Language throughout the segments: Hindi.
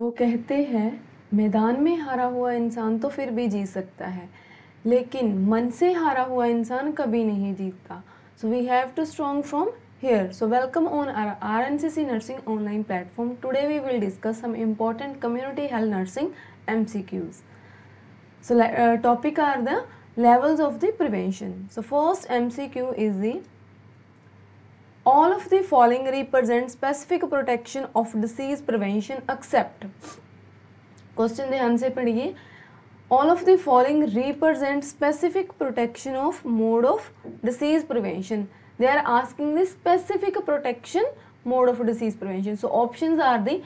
वो कहते हैं मैदान में हारा हुआ इंसान तो फिर भी जी सकता है लेकिन मन से हारा हुआ इंसान कभी नहीं जीतता so we have to strong from here so welcome on R R N C C nursing online platform today we will discuss some important community health nursing M C Qs so topic are the levels of the prevention so first M C Q is the All of the following represent specific protection of disease prevention except Question ध्यान से पढ़िए all of the following represent specific protection of mode of disease prevention they are asking the specific protection mode of disease prevention so options are the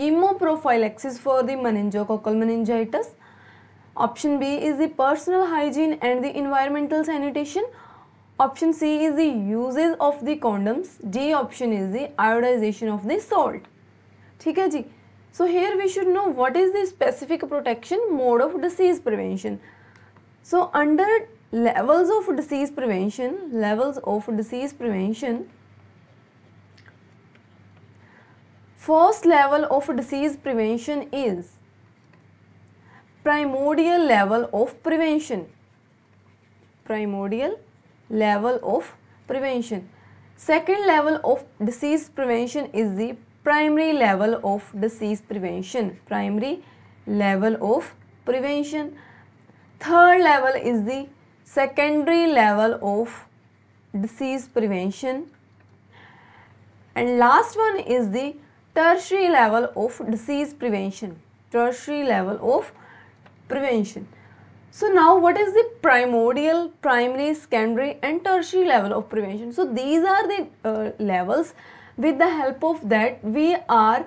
chemoprophylaxis for the meningococcal meningitis option b is the personal hygiene and the environmental sanitation Option C is the uses of the condoms. D option is the iodization of the salt. ठीक So here we should know what is the specific protection mode of disease prevention. So under levels of disease prevention, levels of disease prevention, first level of disease prevention is primordial level of prevention. Primordial level of prevention. Second level of disease prevention is the primary level of disease prevention. Primary level of prevention. Third level is the secondary level of disease prevention. And last one is the tertiary level of disease prevention. Tertiary level of prevention. So now what is the primordial, primary, secondary and tertiary level of prevention? So these are the uh, levels with the help of that we are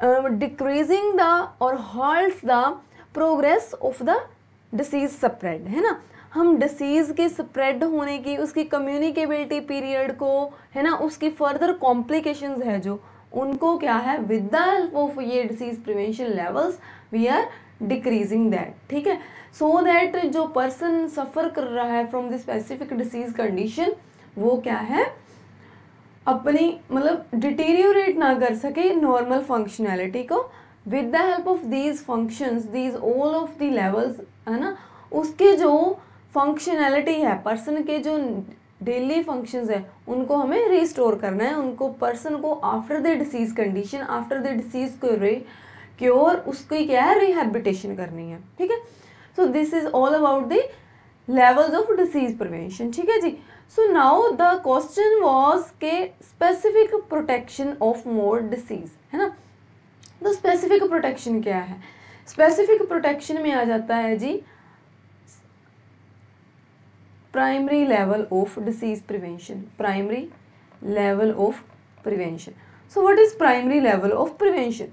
uh, decreasing the or halts the progress of the disease spread hai na हम डिसीज़ के स्प्रेड होने की उसकी कम्युनिकेबिलिटी पीरियड को है ना उसकी फर्दर कॉम्प्लिकेशंस है जो उनको क्या है विद द हेल्प ऑफ ये disease prevention levels we are decreasing that ठीक है सो दैट जो पर्सन सफ़र कर रहा है from this specific disease condition वो क्या है अपनी मतलब डिटेरियोरेट ना कर सके नॉर्मल फंक्शनैलिटी को with the help of these functions these all of the levels है ना उसके जो फंक्शनैलिटी है पर्सन के जो डेली फंक्शंस है उनको हमें रिस्टोर करना है उनको पर्सन को after the disease condition after the disease को क्योर उसकी क्या है रिहेबिटेशन करनी है ठीक है so this is all about the levels of disease prevention ठीक है जी so now the question was के specific protection of more disease है ना तो स्पेसिफिक प्रोटेक्शन क्या है स्पेसिफिक प्रोटेक्शन में आ जाता है जी primary level of disease prevention primary level of prevention so what is primary level of prevention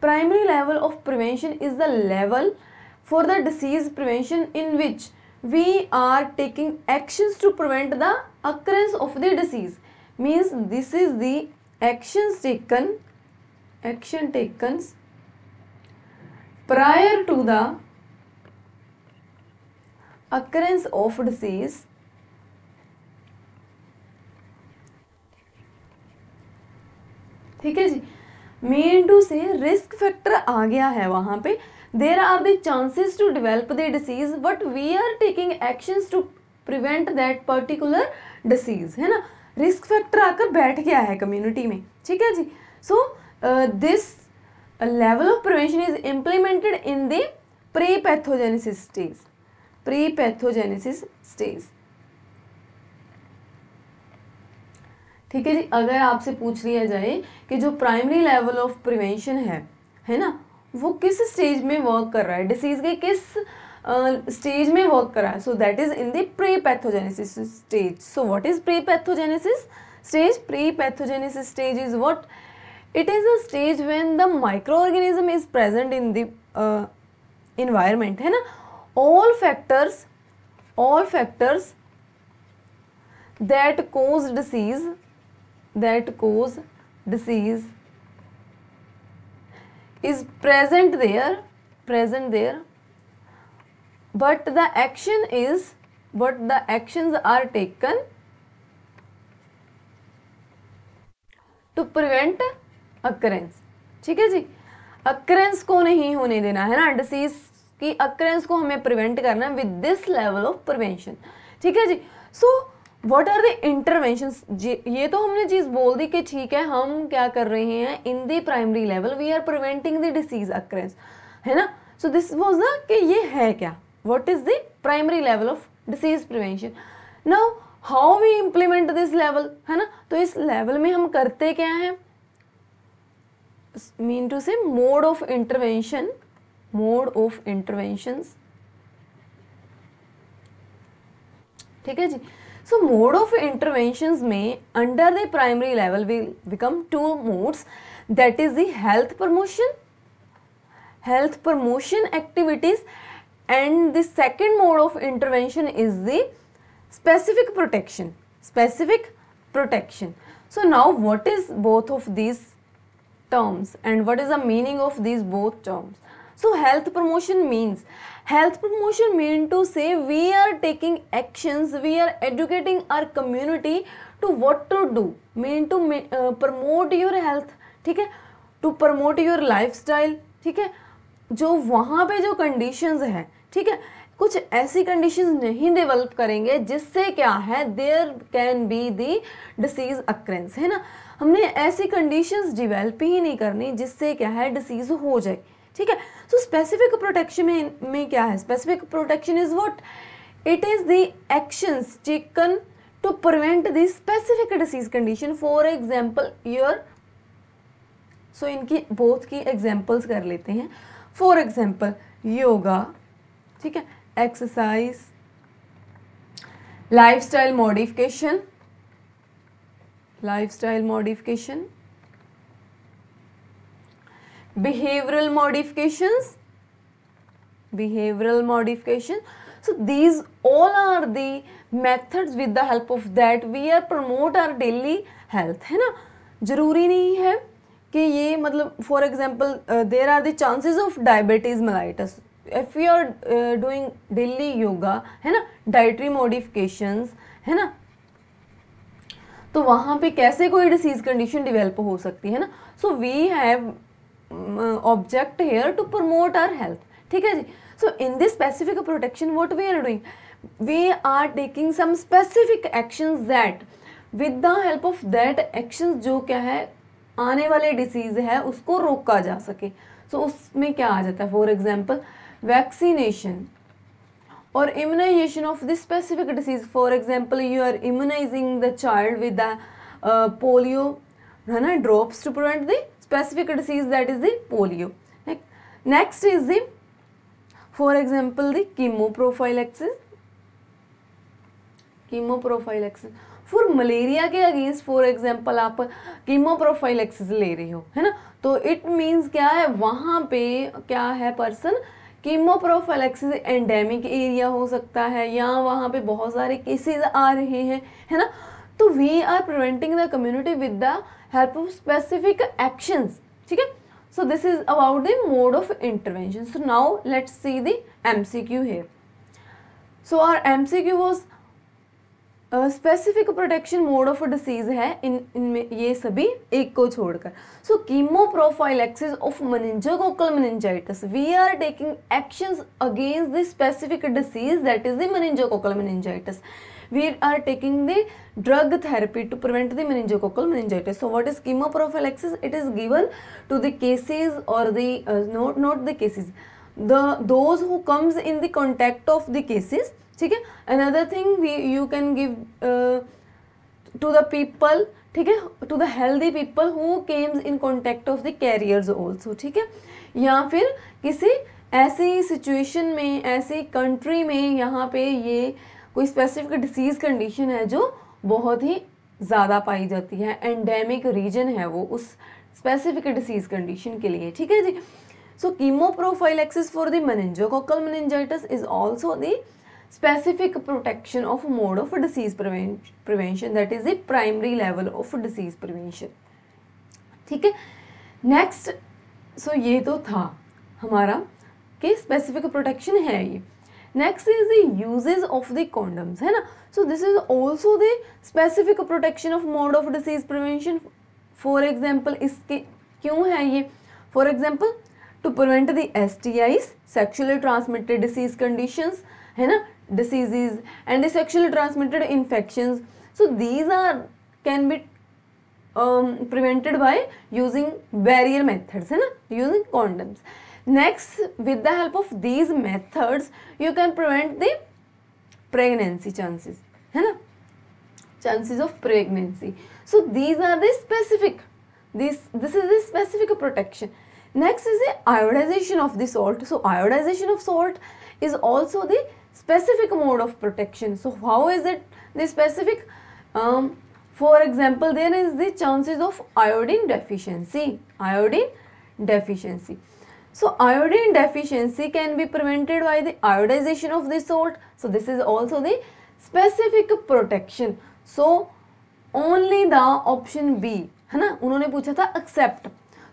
primary level of prevention is the level for the disease prevention in which we are taking actions to prevent the occurrence of the disease means this is the actions taken action taken prior to the occurrence of disease ठीक है जी mean to say risk factor आ गया है वहाँ पे there are the chances to develop the disease but we are taking actions to prevent that particular disease है ना रिस्क फैक्टर आकर बैठ गया है कम्युनिटी में ठीक है जी so this level of prevention is implemented in the pre pathogenesis stage pre pathogenesis stage ठीक है जी अगर आपसे पूछ लिया जाए कि जो प्राइमरी लेवल ऑफ प्रिवेंशन है है ना वो किस स्टेज में वर्क कर रहा है डिसीज़ के किस स्टेज uh, में वर्क कर रहा है so that is in the pre pathogenesis stage so what is pre pathogenesis stage pre pathogenesis stage is what it is a stage when the microorganism is present in the environment है ना all factors all factors that cause disease that cause disease is present there present there but the action is but the actions are taken to prevent occurrence ठीक है जी occurrence को नहीं होने देना है ना disease की occurrence को हमें prevent करना है with this level of prevention ठीक है जी so what are the intervention ये तो हमने चीज़ बोल दी कि ठीक है हम क्या कर रहे हैं in the primary level we are preventing the disease occurrence है ना सो दिस वॉज द कि ये है क्या what is the primary level of disease prevention now how we implement this level है ना तो इस लेवल में हम करते क्या हैं mean to say mode of intervention mode of interventions ठीक है जी So mode of interventions may under the primary level will become two modes that is the health promotion health promotion activities and the second mode of intervention is the specific protection specific protection. So now what is both of these terms and what is the meaning of these both terms? So health promotion means health promotion mean to say we are taking actions we are educating our community to what to do mean to promote your health ठीक है टू प्रमोट योर स्टाइल ठीक है जो वहाँ पे जो कंडीशंस हैं ठीक है कुछ ऐसी कंडीशन नहीं डेवलप करेंगे जिससे क्या है there can be the disease occurrence है ना हमने ऐसी कंडीशंस डिवेल्प ही नहीं करनी जिससे क्या है डिसीज़ हो जाए ठीक है सो स्पेसिफिक प्रोटेक्शन में में क्या है specific protection is what it is the actions taken to prevent the specific disease condition for example your so इनकी बोथ की एग्जाम्पल्स कर लेते हैं फॉर एग्जाम्पल योगा ठीक है exercise lifestyle modification lifestyle modification behavioral modifications behavioral modification so these all are the methods with the help of that we are promote our daily health hai na zaruri nahi hai ki ye matlab for example uh, there are the chances of diabetes mellitus if you are uh, doing daily yoga hai na dietary modifications hai na तो वहाँ पे कैसे कोई डिसीज़ कंडीशन डिवेल्प हो सकती है ना so we have object here to promote our health ठीक है जी so in this specific protection what we are doing we are taking some specific action that with the help of that action जो क्या है आने वाले डिसीज़ है उसको रोका जा सके सो so, उसमें क्या आ जाता है फॉर एग्जाम्पल वैक्सीनेशन और immunization of this specific disease for example you are immunizing the child with the polio है ना drops to prevent the specific disease that is the polio. Next is the, for example, the chemoprophylaxis. Chemoprophylaxis. For malaria के अगेंस्ट फॉर एग्जाम्पल आप कीमोप्रोफाइलेक्सिस ले रहे हो है ना तो इट मीन्स क्या है वहाँ पे क्या है पर्सन कीमोप्रोफाइलेक्सिस एंडेमिक एरिया हो सकता है या वहाँ पे बहुत सारे केसेस आ रहे हैं है ना तो we are preventing the community with the help of specific actions ठीक है so this is about the mode of intervention so now let's see the mcq here so our mcq was specific protection mode of disease है इन इनमें ये सभी एक को छोड़कर so chemoprophylaxis of meningococcal meningitis we are taking actions against the specific disease that is the meningococcal meningitis we are taking the drug therapy to prevent the meningococcal meningitis so what is chemoprophylaxis it is given to the cases or the uh, not not the cases the those who comes in the contact of the cases ठीक है another thing we you can give uh, to the people ठीक है to the healthy people who comes in contact of the carriers also ठीक है या फिर किसी ऐसी सिचुएशन में ऐसी कंट्री में यहाँ पे ये कोई स्पेसिफिक डिसीज़ कंडीशन है जो बहुत ही ज़्यादा पाई जाती है एंडेमिक रीजन है वो उस स्पेसिफिक डिसीज़ कंडीशन के लिए ठीक है जी so chemo profile prophylaxis for the meningococcal meningitis is also the specific protection of mode of disease prevention that is the primary level of disease prevention ठीक है नेक्स्ट सो ये तो था हमारा कि स्पेसिफिक प्रोटेक्शन है ये next is the usages of the condoms है ना so this is also the specific protection of mode of disease prevention for example इसके क्यों है ये for example to prevent the S T Is sexually transmitted disease condition है ना diseases and the sexually transmitted infection so these are can be prevented by using barrier methods है ना using condoms Next, with the help of these methods, you can prevent the pregnancy chances. है ना? Chances of pregnancy. So these are the specific. This this is the specific protection. Next is the iodization of the salt. So iodization of salt is also the specific mode of protection. So how is it the specific? Um, for example, there is the chances of iodine deficiency. Iodine deficiency. So iodine deficiency can be prevented by the iodization of the salt. So this is also the specific protection. So only the option B है ना उन्होंने पूछा था accept.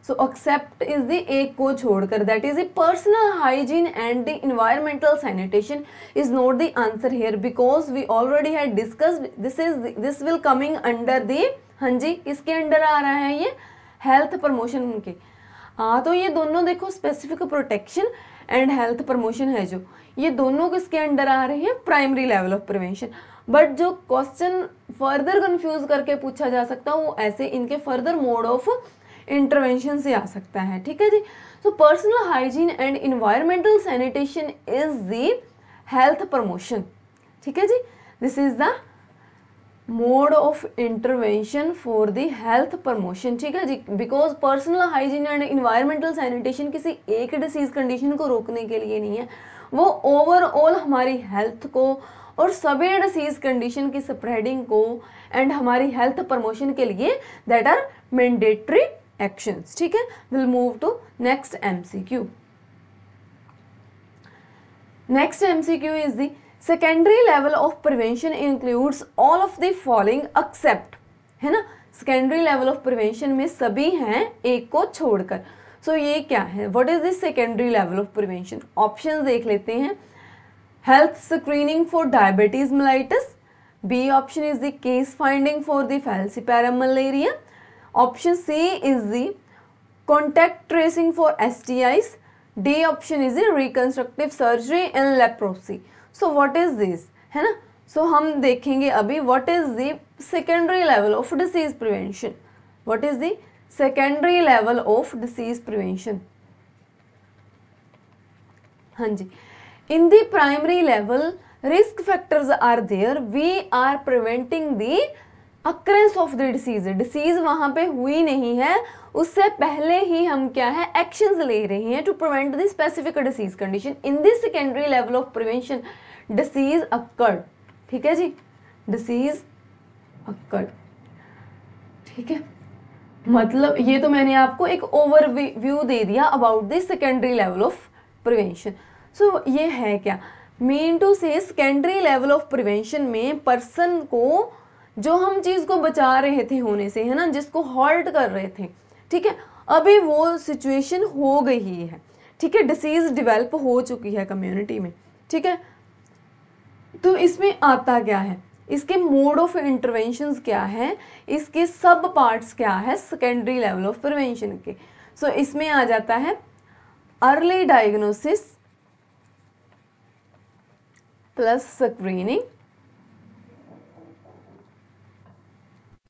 So accept is the एक को छोड़कर that is the personal hygiene and the environmental sanitation is not the answer here because we already had discussed this is this will coming under the हाँ जी इसके अंडर आ रहा है ये health promotion के हाँ तो ये दोनों देखो specific protection and health promotion है जो ये दोनों किसके अंडर आ रहे हैं primary level of prevention but जो क्वेश्चन फर्दर कंफ्यूज करके पूछा जा सकता है वो ऐसे इनके फर्दर मोड ऑफ इंटरवेंशन से आ सकता है ठीक है जी so personal hygiene and environmental sanitation is the health promotion ठीक है जी this is the mode of intervention for the health promotion ठीक है जी because personal hygiene and environmental sanitation किसी एक डिसीज कंडीशन को रोकने के लिए नहीं है वो ओवरऑल हमारी हेल्थ को और सभी डिसीज कंडीशन की स्प्रेडिंग को एंड हमारी हेल्थ प्रमोशन के लिए दैट आर मैंडेटरी एक्शंस ठीक है will move to next MCQ next MCQ is the secondary level of prevention includes all of the following except है ना सेकेंडरी लेवल ऑफ प्रिवेंशन में सभी हैं एक को छोड़कर सो so, ये क्या है what is this secondary level of prevention option देख लेते हैं health screening for diabetes mellitus B option is the case finding for the falciparum malaria option C is the contact tracing for S D option is the reconstructive surgery and leprosy so what is this है ना सो so, हम देखेंगे अभी what is the secondary level of disease prevention what is the secondary level of disease prevention हाँ जी in the level risk factors are there we are preventing preventing occurrence of the disease disease वहाँ पे हुई नहीं है उससे पहले ही हम क्या है एक्शंस ले रहे हैं to prevent the specific disease condition in this secondary level of prevention disease occur ठीक है जी डिसीज अक्कड़ ठीक है मतलब ये तो मैंने आपको एक ओवर व्यू दे दिया about the secondary level of prevention so ये है क्या mean to say secondary level of prevention में पर्सन को जो हम चीज़ को बचा रहे थे होने से है ना जिसको हॉल्ट कर रहे थे ठीक है अभी वो सिचुएशन हो गई है ठीक है डिसीज़ डिवेल्प हो चुकी है कम्युनिटी में ठीक है तो इसमें आता क्या है इसके मोड ऑफ इंटरवेंशन क्या है इसके सब पार्ट्स क्या है सेकेंडरी लेवल ऑफ प्रिवेंशन के सो so, इसमें आ जाता है अर्ली डायग्नोसिस प्लस स्क्रीनिंग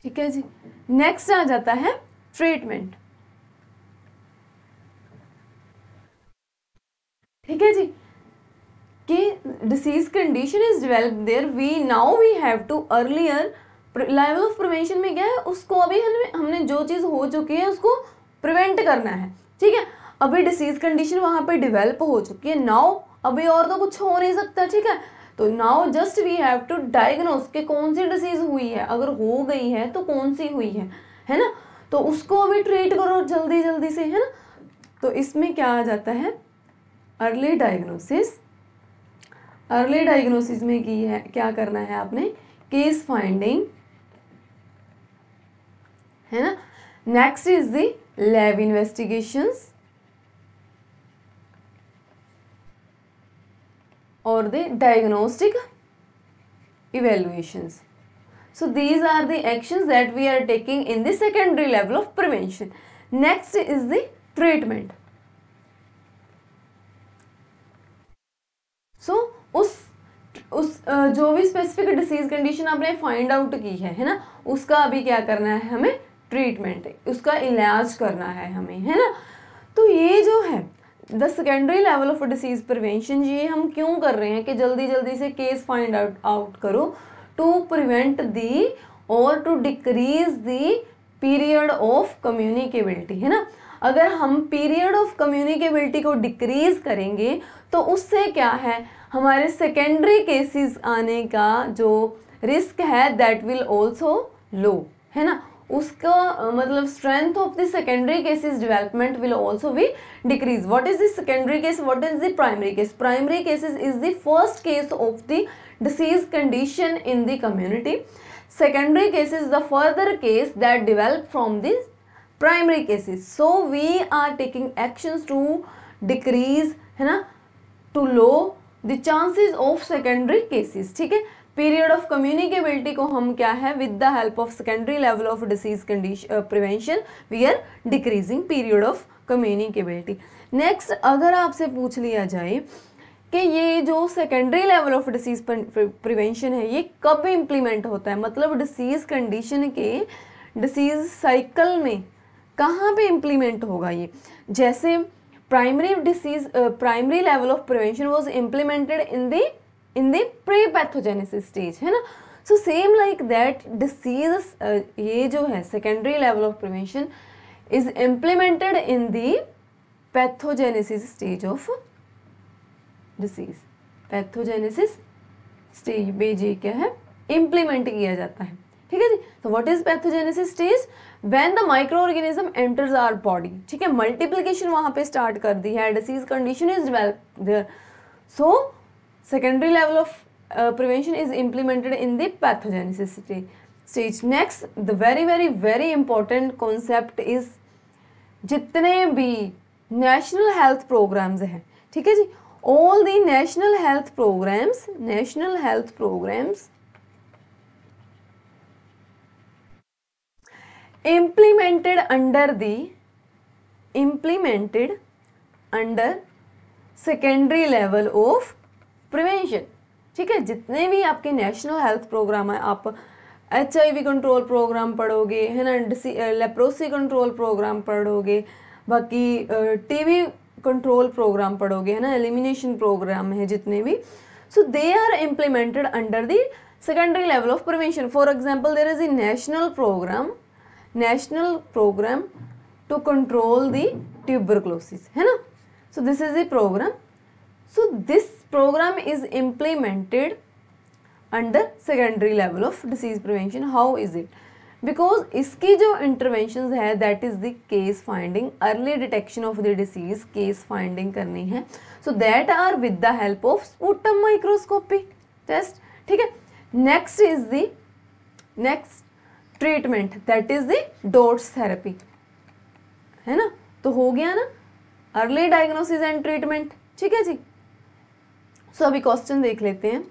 ठीक है जी नेक्स्ट आ जाता है ट्रीटमेंट ठीक है जी कि disease condition is develop there we now we have to earlier level of prevention में क्या है उसको अभी हमने हमने जो चीज़ हो चुकी है उसको प्रिवेंट करना है ठीक है अभी डिसीज कंडीशन वहाँ पे डिवेल्प हो चुकी है नाउ अभी और तो कुछ हो नहीं सकता ठीक है तो now just we have to diagnose कि कौन सी डिसीज़ हुई है अगर हो गई है तो कौन सी हुई है है ना तो उसको अभी ट्रीट करो जल्दी जल्दी से है ना तो इसमें क्या आ जाता है अर्ली डायग्नोसिस अर्ली डायग्नोसिस में की है क्या करना है आपने केस फाइंडिंग है ना next is the lab investigations or the diagnostic evaluations. So these are the actions that we are taking in the secondary level of prevention. Next is the treatment. So so, उस उस जो भी स्पेसिफिक डिसीज कंडीशन आपने फाइंड आउट की है है ना उसका अभी क्या करना है हमें ट्रीटमेंट उसका इलाज करना है हमें है ना तो ये जो है the secondary level of disease prevention ये हम क्यों कर रहे हैं कि जल्दी जल्दी से केस फाइंड आउट आउट करो टू प्रिवेंट दी और to decrease the period of communicability है ना अगर हम पीरियड ऑफ कम्युनिकेबिलिटी को डिक्रीज करेंगे तो उससे क्या है हमारे सेकेंडरी केसेस आने का जो रिस्क है दैट विल ऑल्सो लो है ना उसका मतलब strength of the secondary cases development will also भी decrease what is the secondary case what is the primary case primary cases is the first case of the disease condition in the community secondary case is the further case that develop from the primary cases so we are taking action to decrease है ना to low the chances of secondary cases ठीक है पीरियड ऑफ कम्युनिकेबिलिटी को हम क्या है with the help of secondary level of disease condition prevention we are decreasing period of communicability next अगर आपसे पूछ लिया जाए कि ये जो secondary level of disease prevention है ये कब इम्प्लीमेंट होता है मतलब डिसीज कंडीशन के डिसीज साइकिल में कहाँ पे इम्प्लीमेंट होगा ये जैसे primary disease primary level of prevention was implemented in the in the pre pathogenesis stage है ना सो सेम लाइक दैट डिसीज ये जो है secondary level of prevention is implemented in the pathogenesis stage of disease pathogenesis stage पे ये क्या है इम्प्लीमेंट किया जाता है ठीक है जी तो what is pathogenesis stage when the microorganism enters our body ठीक है मल्टीप्लिकेशन वहां पे स्टार्ट कर दी है disease condition is develop so secondary level of uh, prevention is implemented in the pathogenicity stage next the very very very important concept is jitne bhi national health programs hai theek hai ji all the national health programs national health programs implemented under the implemented under secondary level of prevention ठीक है जितने भी आपके नेशनल हेल्थ प्रोग्राम हैं आप एच कंट्रोल प्रोग्राम पढ़ोगे है ना लेप्रोसी कंट्रोल प्रोग्राम पढ़ोगे बाकी टीबी कंट्रोल प्रोग्राम पढ़ोगे है ना एलिमिनेशन प्रोग्राम है जितने भी so they are implemented under the secondary level of prevention for example there is a national programme national programme to control the tuberculosis है ना so this is a programme so this program is implemented under secondary level of disease prevention how is it because इसकी जो interventions है that is the case finding early detection of the disease case finding करनी है so that are with the help of sputum microscopy test ठीक है next is the next treatment that is the DOTS therapy है ना तो हो गया ना अर्ली डायग्नोसिस एंड ट्रीटमेंट ठीक है जी सो अभी क्वेश्चन देख लेते हैं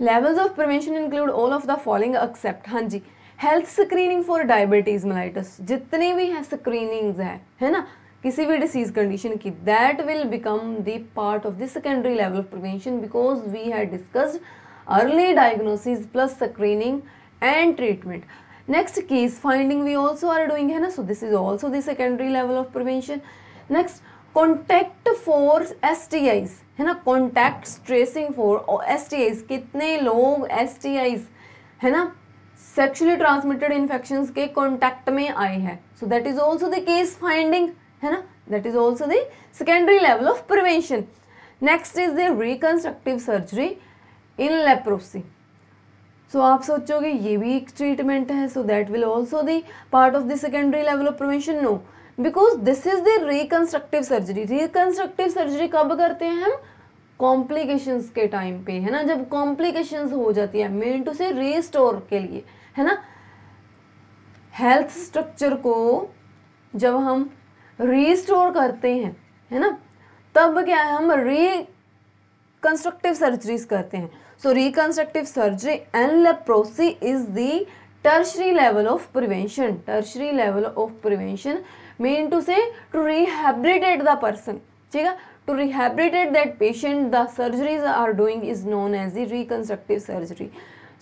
levels of prevention include all of the following except हाँ जी health screening for diabetes mellitus जितने भी हैं स्क्रीनिंग्स है है ना किसी भी डिसीज कंडीशन की that will become the part of the secondary level of prevention because we had discussed early diagnosis plus screening and treatment next case finding we also are doing है ना so this is also the secondary level of prevention next contact for S T Is है ना contact tracing for S T Is कितने लोग एस टी आईज है ना सेक्शुअली ट्रांसमिटेड इन्फेक्शन के कॉन्टैक्ट में आए हैं so that is also the case finding है ना that is also the secondary level of prevention next is the reconstructive surgery in leprosy so आप सोचोगे ये भी एक ट्रीटमेंट है so that will also the part of the secondary level of prevention no because this is the reconstructive surgery reconstructive surgery कब करते हैं हम कॉम्प्लिकेशंस के टाइम पे है ना जब कॉम्प्लिकेशंस हो जाती है मेन टू से रिस्टोर के लिए है ना हेल्थ स्ट्रक्चर को जब हम रिस्टोर करते हैं है ना तब क्या है हम रिकंस्ट्रक्टिव सर्जरीज करते हैं so reconstructive surgery and leprosy is the tertiary level of prevention tertiary level of prevention mean to say to rehabilitate the person ठीक है to rehabilitate that patient the surgeries are doing is known as a reconstructive surgery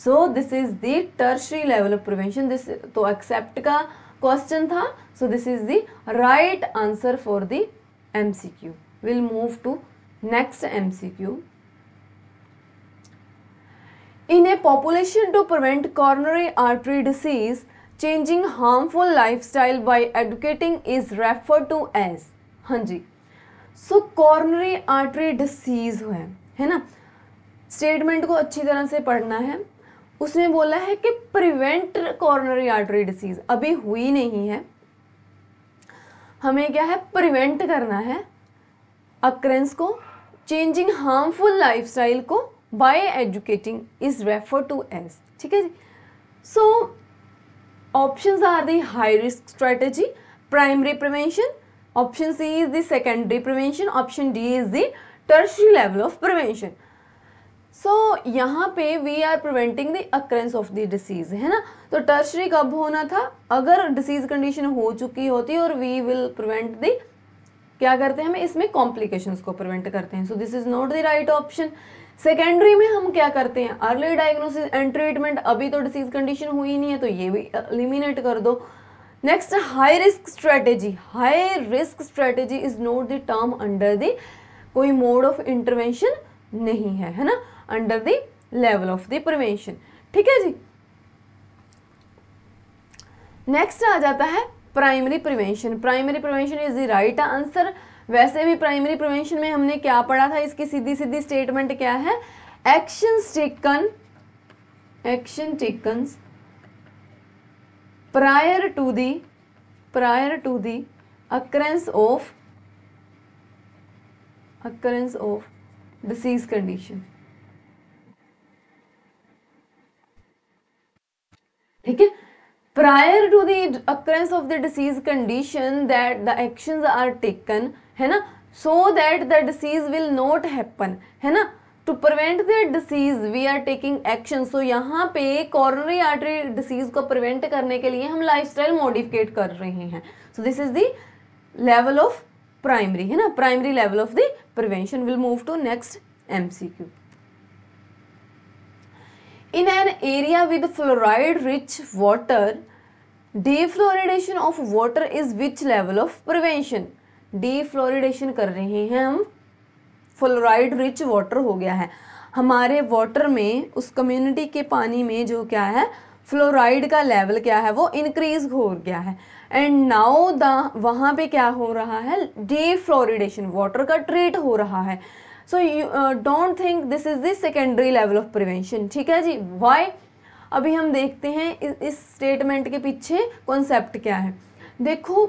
so this is the tertiary level of prevention this तो एक्सेप्ट का क्वेश्चन था so this is the right answer for the M C Q will move to next M C Q in a population to prevent coronary artery disease changing harmful lifestyle by educating is refer to as हाँ जी सो कॉर्नरी आर्टरी डिसीज है है ना स्टेटमेंट को अच्छी तरह से पढ़ना है उसने बोला है कि प्रिवेंट कॉर्नरी आर्टरी डिसीज अभी हुई नहीं है हमें क्या है प्रिवेंट करना है अक्रेंस को चेंजिंग हार्मफुल लाइफस्टाइल को by educating is refer to as ठीक है जी सो so, options are the high risk strategy primary prevention option c is the secondary prevention option d is the tertiary level of prevention so so, यहाँ पे we are preventing the occurrence of the disease है ना तो टर्शरी कब होना था अगर डिसीज कंडीशन हो चुकी होती और वी विल प्रिवेंट द क्या करते हैं हमें इसमें कॉम्प्लिकेशंस को प्रिवेंट करते हैं so this is not the right option secondary में हम क्या करते हैं अर्ली डायग्नोसिस एंड ट्रीटमेंट अभी तो डिसीज कंडीशन हुई नहीं है तो ये भी एलिमिनेट कर दो next high risk strategy high risk strategy is not the term under the कोई मोड ऑफ इंटरवेंशन नहीं है है ना under the level of the prevention ठीक है जी नेक्स्ट आ जाता है primary prevention primary prevention is the right answer वैसे भी प्राइमरी प्रिवेंशन में हमने क्या पढ़ा था इसकी सीधी सीधी स्टेटमेंट क्या है action taken action taken prior to the prior to the occurrence of occurrence of disease condition ठीक है prior to the occurrence of the disease condition that the actions are taken है ना so that the disease will not happen है ना to prevent the disease we are taking action so यहाँ पे कॉर्नरी आर्टरी डिसीज को प्रिवेंट करने के लिए हम लाइफ स्टाइल मॉडिफिकेट कर रहे हैं so this is the level of primary है ना primary level of the prevention will move to next M C in an area with fluoride rich water defluoridation of water is which level of prevention defluoridation कर रहे हैं हम फ्लोराइड रिच वाटर हो गया है हमारे वाटर में उस कम्युनिटी के पानी में जो क्या है फ्लोराइड का लेवल क्या है वो इंक्रीज हो गया है एंड नाउ द वहाँ पे क्या हो रहा है डी फ्लोरिडेशन वाटर का ट्रीट हो रहा है so you don't think this is the secondary level of prevention ठीक है जी वाई अभी हम देखते हैं इस स्टेटमेंट के पीछे कॉन्सेप्ट क्या है देखो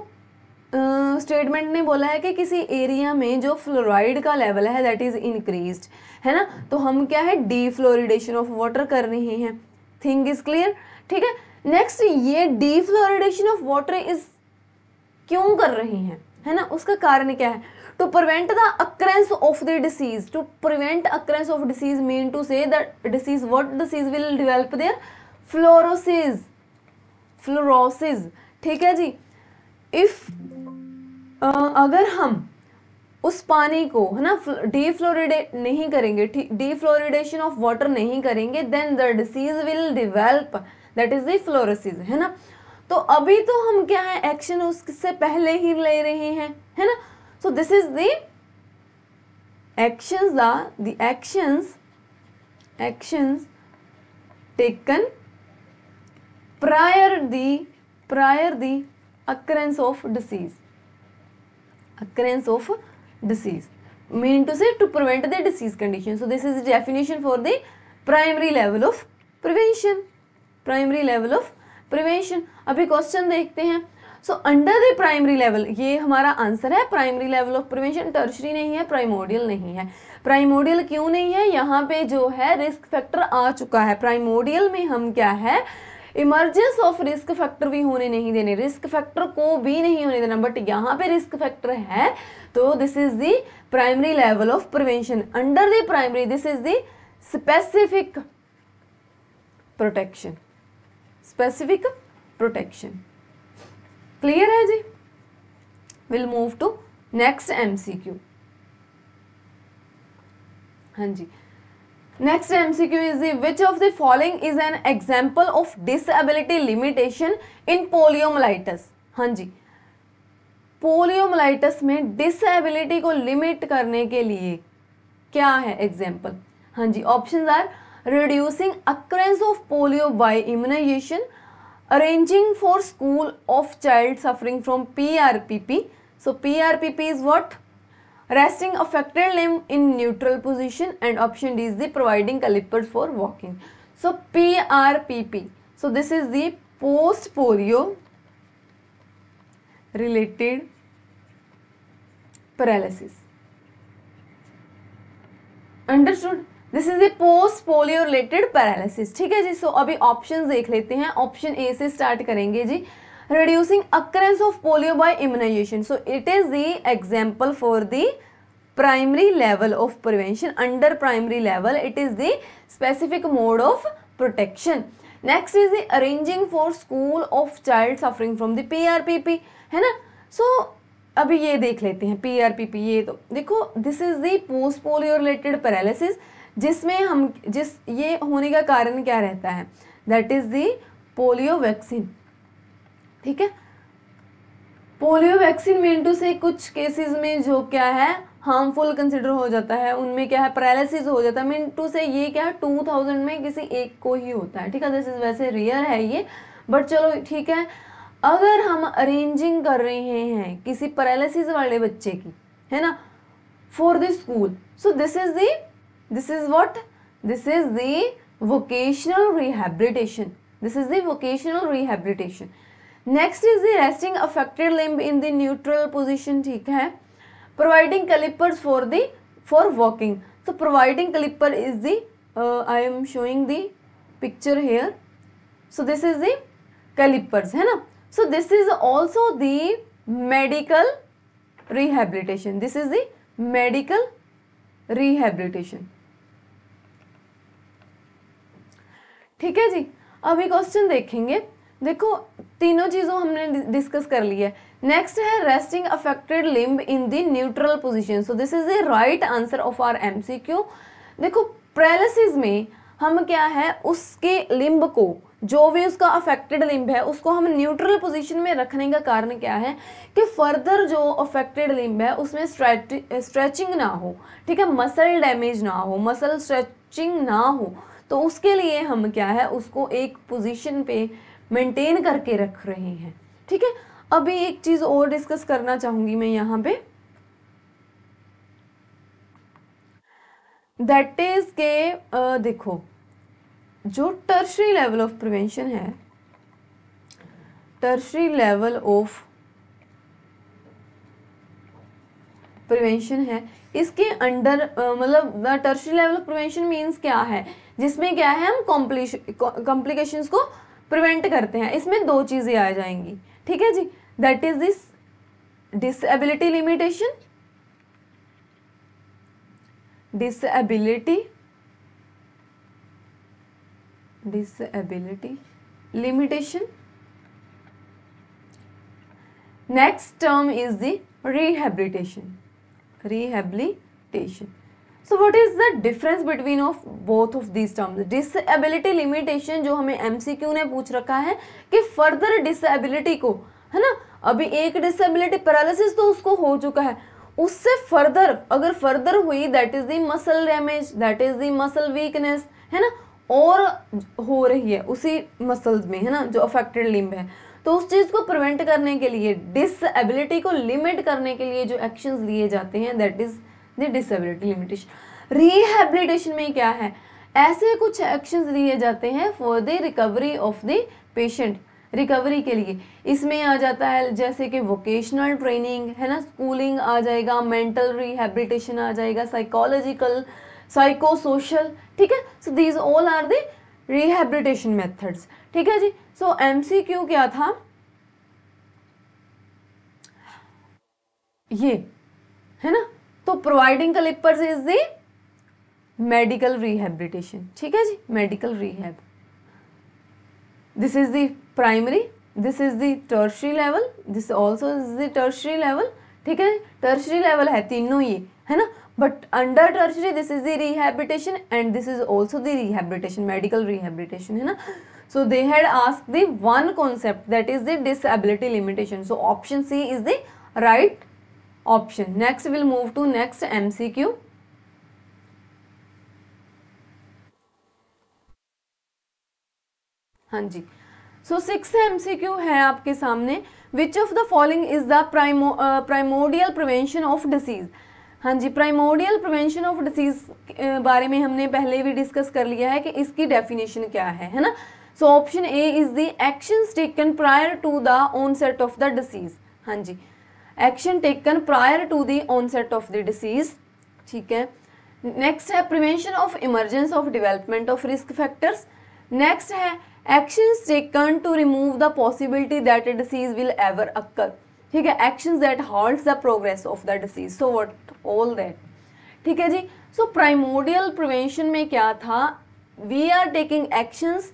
स्टेटमेंट uh, ने बोला है कि किसी एरिया में जो फ्लोराइड का लेवल है दैट इज़ इंक्रीज्ड है ना तो हम क्या है डी फ्लोरिडेशन ऑफ वाटर कर रहे हैं थिंग इज़ क्लियर ठीक है नेक्स्ट ये defluoridation of water is क्यों कर रहे हैं है ना उसका कारण क्या है to prevent the occurrence of the disease to prevent occurrence of disease mean to say the disease what disease will develop there fluorosis fluorosis ठीक है जी इफ़ अगर हम उस पानी को है ना डी फ्लोरिडे नहीं करेंगे डी फ्लोरिडेशन ऑफ वाटर नहीं करेंगे then the disease will develop that is the fluorosis है ना तो अभी तो हम क्या है एक्शन उससे पहले ही ले रहे हैं है ना so this is the actions are the actions actions taken prior the prior the occurrence of disease occurrence of disease mean to say to prevent the disease condition so this is definition for the primary level of prevention primary level of prevention अभी क्वेश्चन देखते हैं so under the primary level ये हमारा आंसर है primary level of prevention tertiary नहीं है प्राइमोडियल नहीं है प्राइमोडियल क्यों नहीं है यहाँ पे जो है रिस्क फैक्टर आ चुका है प्राइमोडियल में हम क्या है इमरजेंस ऑफ रिस्क फैक्टर भी होने नहीं देने रिस्क फैक्टर को भी नहीं होने देना बट यहाँ पे रिस्क फैक्टर है तो this is the primary level of prevention under the primary this is the specific protection specific protection clear है जी will move to next MCQ हाँ जी next MCQ is which of the following is an example of disability limitation in poliomyelitis हाँ जी पोलियोमलाइटस में डिसबिलिटी को लिमिट करने के लिए क्या है एग्जाम्पल हाँ जी option are reducing occurrence of polio by immunisation arranging for school of child suffering from P R P P so P R P P is what resting affected limb in neutral position and option D is the providing calipers for walking. So PRPP. So this is the post polio related paralysis. Understood? This is a post polio related paralysis ठीक है जी सो so, अभी ऑप्शंस देख लेते हैं ऑप्शन ए से स्टार्ट करेंगे जी reducing occurrence of polio by immunization so it is the example for the primary level of prevention under primary level it is the specific mode of protection next is the arranging for school of child suffering from the PRPP है ना so अभी ये देख लेते हैं पीआरपीपी ये तो देखो this is the post polio related paralysis जिसमें हम जिस ये होने का कारण क्या रहता है that is the polio vaccine ठीक है पोलियो वैक्सीन मेंटू से कुछ केसेस में जो क्या है हार्मफुल कंसिडर हो जाता है उनमें क्या है पैरालिसिस हो जाता है मिनटू से ये क्या है टू थाउजेंड में किसी एक को ही होता है ठीक है दिस इज़ वैसे रेयर है ये बट चलो ठीक है अगर हम अरेंजिंग कर रहे हैं किसी पैरालिसिस वाले बच्चे की है ना for the school so this is the this is what this is the vocational rehabilitation this is the vocational rehabilitation next is the resting affected limb in the neutral position ठीक है providing callipers for the for walking तो providing calliper is the I am showing the picture here so this is the callipers है ना so this is also the medical rehabilitation this is the medical rehabilitation ठीक है जी अभी क्वेश्चन देखेंगे देखो तीनों चीज़ों हमने डिस्कस कर ली है नेक्स्ट है resting affected limb in the neutral position so this is the right answer of our MCQ देखो पैरालिसिस में हम क्या है उसके लिम्ब को जो भी उसका अफेक्टेड लिम्ब है उसको हम न्यूट्रल पोजीशन में रखने का कारण क्या है कि फर्दर जो अफेक्टेड लिम्ब है उसमें स्ट्रेचिंग ना हो ठीक है मसल डैमेज ना हो मसल स्ट्रेचिंग ना हो तो उसके लिए हम क्या है उसको एक पोजीशन पे मेंटेन करके रख रहे हैं ठीक है अभी एक चीज़ और डिस्कस करना चाहूंगी मैं यहाँ पे दैट इज के आ, देखो जो टर्शरी लेवल ऑफ प्रिवेंशन है टर्शरी लेवल ऑफ प्रिवेंशन है इसके अंडर मतलब tertiary level of prevention means क्या है जिसमें क्या है हम कॉम्प्लिकेशंस को प्रिवेंट करते हैं इसमें दो चीज़ें आ जाएंगी ठीक है जी that is this disability limitation disability disability limitation next term is the rehabilitation rehabilitation so what is the difference between of both of these terms disability limitation जो हमें क्यू ने पूछ रखा है कि फर्दर डिसबिलिटी को है ना अभी एक डिसबिलिटी पैरालिसिस तो उसको हो चुका है उससे फर्दर अगर फर्दर हुई that is the muscle damage that is the muscle weakness है ना और हो रही है उसी मसल्स में है ना जो अफेक्टेड लिम्ब है तो उस चीज़ को प्रिवेंट करने के लिए डिसएबिलिटी को लिमिट करने के लिए जो एक्शंस लिए जाते हैं that is disability limitation rehabilitation में क्या है ऐसे कुछ एक्शंस लिए जाते हैं for the recovery of the patient recovery के लिए इसमें आ जाता है जैसे कि वोकेशनल ट्रेनिंग है ना स्कूलिंग आ जाएगा मेंटल रिहेबिलिटेशन आ जाएगा साइकोलॉजिकल साइको सोशल ठीक है so these all are the rehabilitation methods ठीक है जी सो एम क्यू क्या था ये है ना तो providing calipers is the medical rehabilitation ठीक है जी medical rehab this is the primary this is the tertiary level this also is the tertiary level ठीक है टर्शरी लेवल है तीनों ये है ना but under tertiary this is the rehabilitation and this is also the rehabilitation medical rehabilitation है ना so they had ask the one concept that is the disability limitation so option c is the option next we'll move to next mcq हाँ जी सो सिक्स एमसीक्यू है आपके सामने which of the following is the primo primordial prevention of disease हाँ जी प्राइमोडियल प्रिवेंशन ऑफ डिसीज बारे में हमने पहले भी डिस्कस कर लिया है कि इसकी डेफिनेशन क्या है है ना so option A is the actions taken prior to the onset of the disease हाँ जी action taken prior to the onset of the disease ठीक है नेक्स्ट है prevention of emergence of development of risk factors next है action taken to remove the possibility that a disease will ever occur ठीक है action that halt the progress of the disease so what all that ठीक है जी सो प्राइमोडियल प्रिवेंशन में क्या था वी आर टेकिंग एक्शंस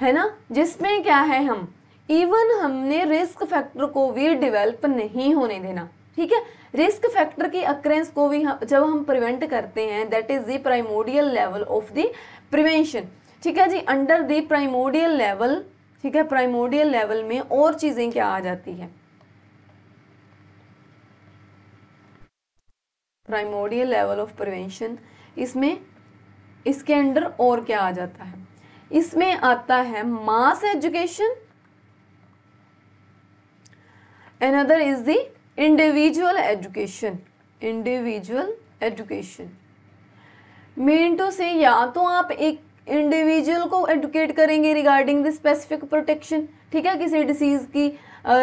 है ना जिसमें क्या है हम इवन हमने रिस्क फैक्टर को भी डिवेल्प नहीं होने देना ठीक है रिस्क फैक्टर की अक्रेंस को भी हम, जब हम प्रिवेंट करते हैं that is the primordial level of the prevention ठीक है जी अंडर द प्राइमोडियल लेवल ठीक है प्राइमोडियल लेवल में और चीज़ें क्या आ जाती है प्राइमोडियल लेवल ऑफ प्रिवेंशन इसमें इसके अंडर और क्या आ जाता है इसमें आता है mass education another is the individual education individual education mean to say या तो आप एक इंडिविजुअल को educate करेंगे रिगार्डिंग द स्पेसिफिक प्रोटेक्शन ठीक है किसी डिसीज़ की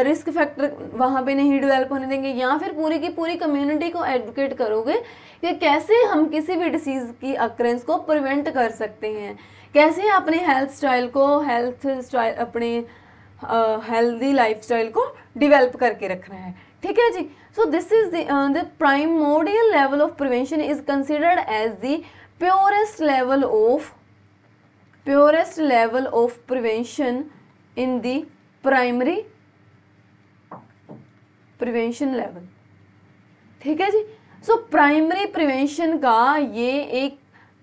रिस्क फैक्टर वहाँ पे नहीं डेवलप होने देंगे या फिर पूरी की पूरी कम्युनिटी को एडुकेट करोगे कि कैसे हम किसी भी डिसीज़ की अक्रेंस को प्रिवेंट कर सकते हैं कैसे अपने हेल्थ स्टाइल को हेल्थ स्टाइल अपने हेल्दी लाइफ स्टाइल को डिवेलप करके रखना है ठीक है जी so this is the primordial level of prevention is considered as the purest level of purest level of prevention in the primary prevention level ठीक है जी सो प्राइमरी प्रिवेंशन का ये एक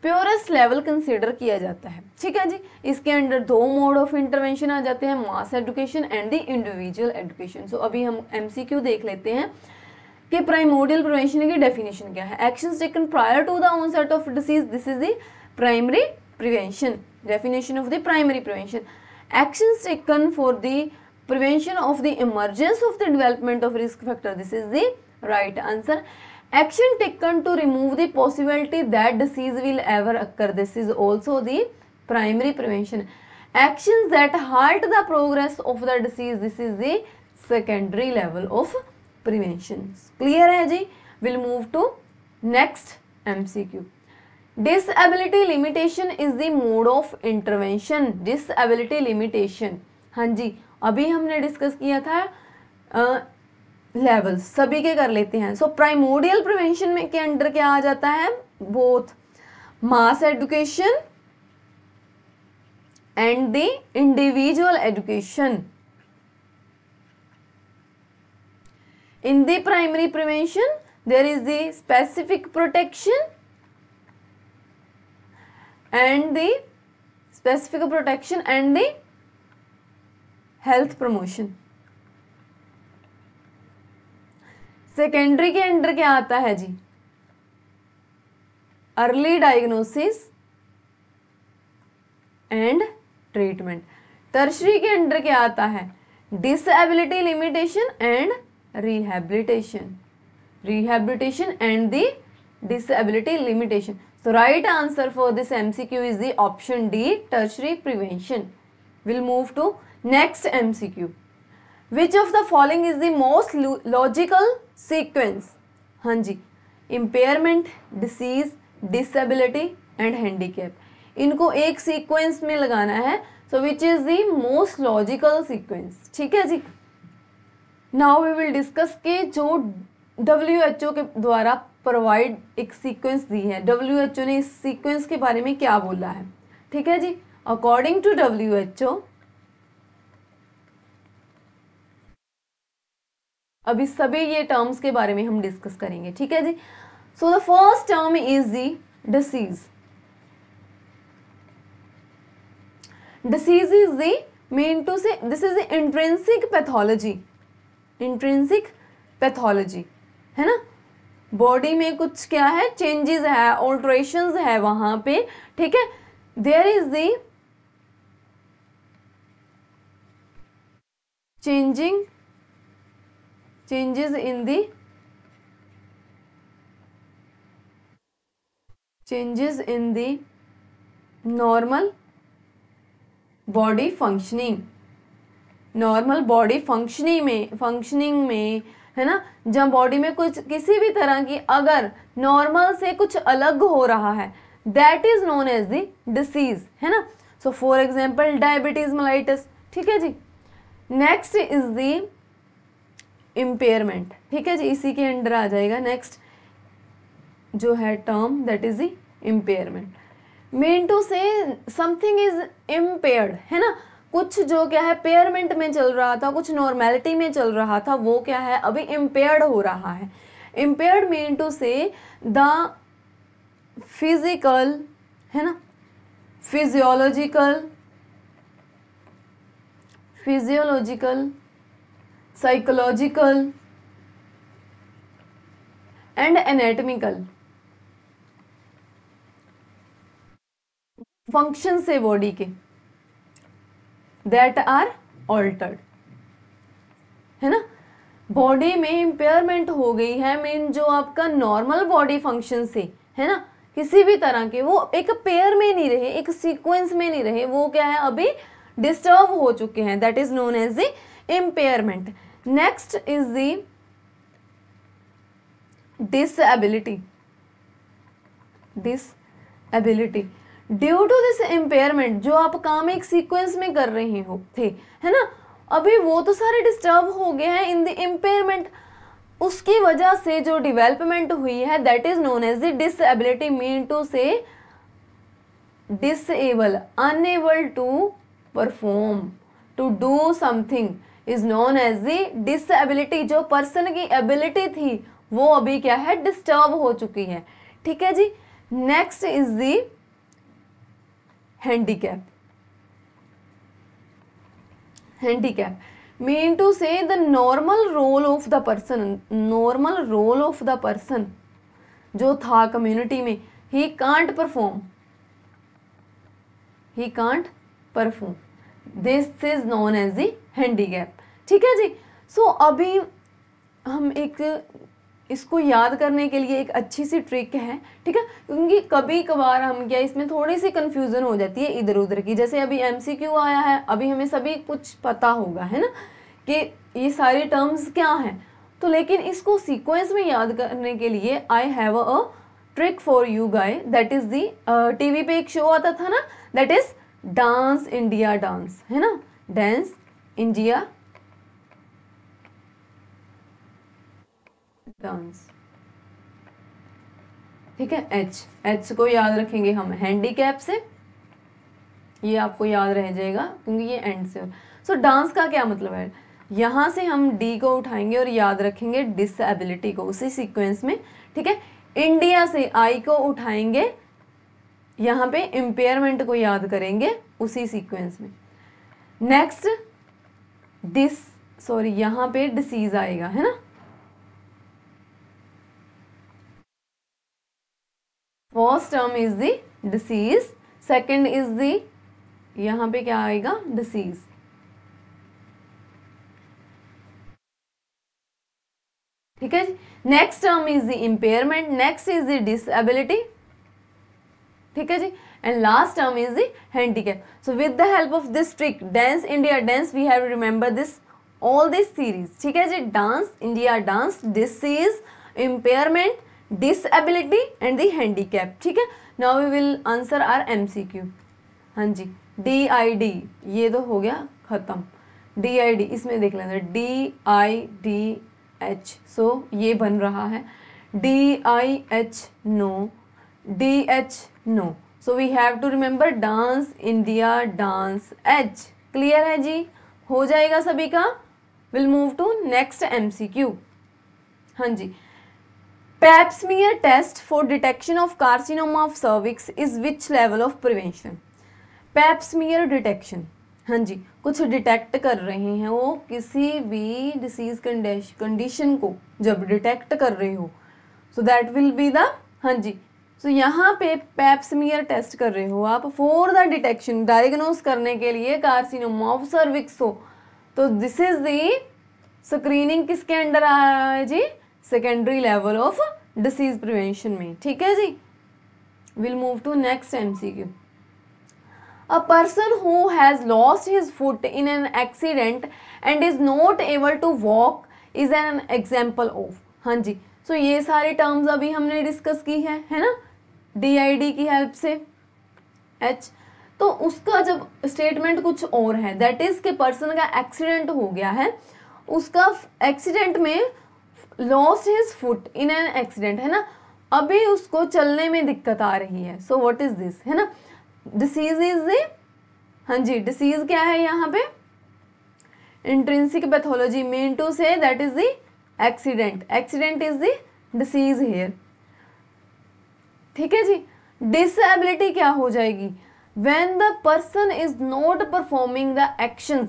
प्योरेस्ट लेवल कंसिडर किया जाता है ठीक है जी इसके अंडर दो मोड ऑफ इंटरवेंशन आ जाते हैं mass education and the individual education so अभी हम एम देख लेते हैं कि प्राइमोडियल प्रिवेंशन की डेफिनेशन क्या है action taken prior to the onset of disease this is the primary prevention definition of the primary prevention action taken for the prevention of the emergence of the development of risk factor this is the right answer action taken to remove the possibility that disease will ever occur this is also the primary prevention actions that halt the progress of the disease this is the secondary level of prevention clear hai ji we'll move to next mcq disability limitation is the mode of intervention disability limitation हाँ जी अभी हमने डिस्कस किया था लेवल सभी के कर लेते हैं सो प्राइमोडियल प्रिवेंशन में के अंडर क्या आ जाता है both mass education and the individual education in the primary prevention there is the specific protection and the specific protection and the health promotion secondary के अंडर क्या आता है जी early diagnosis and treatment tertiary के अंडर क्या आता है disability limitation and rehabilitation rehabilitation and the disability limitation so right answer for this MCQ is the option D tertiary prevention will move to next MCQ which of the following is the most logical sequence हाँ जी impairment disease disability and handicap इनको एक सीक्वेंस में लगाना है so which is the most logical sequence ठीक है जी नाउ वी विल डिस्कस के जो डब्ल्यू एच ओ के द्वारा प्रोवाइड एक सीक्वेंस दी है डब्ल्यू एच ओ ने इस सीक्वेंस के बारे में क्या बोला है ठीक है जी according to W H O अभी सभी ये टर्म्स के बारे में हम डिस्कस करेंगे ठीक है जी so the first term is the disease disease is the mean to say this is the intrinsic pathology intrinsic pathology है ना बॉडी में कुछ क्या है चेंजेस है ऑल्ट्रेशन है वहां पे ठीक है there is the changing changes in the changes in the normal body functioning normal body functioning में फंक्शनिंग में है ना जब बॉडी में कुछ किसी भी तरह की अगर नॉर्मल से कुछ अलग हो रहा है that is known as the disease है ना so for example diabetes mellitus ठीक है जी नेक्स्ट इज दी इम्पेयरमेंट ठीक है जी इसी के अंडर आ जाएगा नेक्स्ट जो है term that is the impairment mean to say something is impaired है ना कुछ जो क्या है पेयरमेंट में चल रहा था कुछ नॉर्मेलिटी में चल रहा था वो क्या है अभी इम्पेयर्ड हो रहा है impaired mean to say the physical है ना physiological physiological psychological and anatomical function से बॉडी के दैट आर ऑल्टर्ड है ना बॉडी में इम्पेयरमेंट हो गई है मीन जो आपका नॉर्मल बॉडी फंक्शन से है ना किसी भी तरह के वो एक पेयर में नहीं रहे एक सीक्वेंस में नहीं रहे वो क्या है अभी डिस्टर्ब हो चुके हैं that is known as the impairment next is the disability disability due to this impairment जो आप काम एक सीक्वेंस में कर रहे हो थे है ना अभी वो तो सारे डिस्टर्ब हो गए हैं इन द इम्पेयरमेंट उसकी वजह से जो डिवेलपमेंट हुई है that is known as the disability mean to say disable unable to perform to do something is known as the disability जो पर्सन की एबिलिटी थी वो अभी क्या है डिस्टर्ब हो चुकी है ठीक है जी next is the handicap handicap mean to say the normal role of the person normal role of the person जो था कम्युनिटी में he can't perform he can't perform this is known as the handicap ठीक है जी सो so, अभी हम एक इसको याद करने के लिए एक अच्छी सी ट्रिक है ठीक है क्योंकि कभी कभार हम क्या इसमें थोड़ी सी कन्फ्यूज़न हो जाती है इधर उधर की जैसे अभी एम आया है अभी हमें सभी कुछ पता होगा है ना कि ये सारे टर्म्स क्या हैं तो लेकिन इसको सीक्वेंस में याद करने के लिए I have a trick for you guy that is the TV पे एक शो आता था ना that is dance India dance है ना डांस India टर्न्स ठीक है एच एच को याद रखेंगे हम हैंडीकैप से ये आपको याद रह जाएगा क्योंकि ये एंड से सो so, डांस का क्या मतलब है यहाँ से हम डी को उठाएंगे और याद रखेंगे डिसएबिलिटी को उसी सीक्वेंस में ठीक है इंडिया से आई को उठाएंगे यहाँ पे इम्पेयरमेंट को याद करेंगे उसी सीक्वेंस में नेक्स्ट डिस सॉरी यहां पे डिसीज आएगा है ना first term is the disease second is the यहां पे क्या आएगा डिसीज ठीक है जी next term is the impairment next is the disability ठीक है जी and last term is the handicap. So with the help of this trick dance India dance we have remember this all this series theek hai ji dance India dance disease impairment disability and the handicap theek hai now we will answer our MCQ हाँ जी डी आई डी ये तो हो गया ख़त्म डी आई डी इसमें देख लेते हैं D I D H so ये बन रहा है D I H no D H no so we have to remember dance India dance H clear है जी हो जाएगा सभी का will move to next MCQ हाँ जी Pap smear test for detection of carcinoma of cervix is which level of prevention Pap smear detection हाँ जी कुछ डिटेक्ट कर रहे हैं वो किसी भी डिसीज कंडीशन को जब डिटेक्ट कर रहे हो so that will be the हाँ जी सो so, यहाँ पे पैप्समियर टेस्ट कर रहे हो आप फॉर द डिटेक्शन डायग्नोस करने के लिए कार्सिनोमा ऑफ सर्विक्स हो तो दिस इज द स्क्रीनिंग किसके अंडर आ रहा है जी secondary level of disease prevention में ठीक है जी will move to next M C Q a person who has lost his foot in an accident and is not able to walk is an example of हाँ जी सो so, ये सारे टर्म्स अभी हमने डिस्कस की है है ना डी की हेल्प से एच तो उसका जब स्टेटमेंट कुछ और है दैट इज़ के पर्सन का एक्सीडेंट हो गया है उसका एक्सीडेंट में lost his foot in an accident है ना अभी उसको चलने में दिक्कत आ रही है सो व्हाट इज़ दिस है ना डिसीज इज द हाँ जी डिसीज क्या है यहाँ पे intrinsic pathology mean to say that is the accident accident is the disease here ठीक है जी डिसेबिलिटी क्या हो जाएगी when the person is not performing the action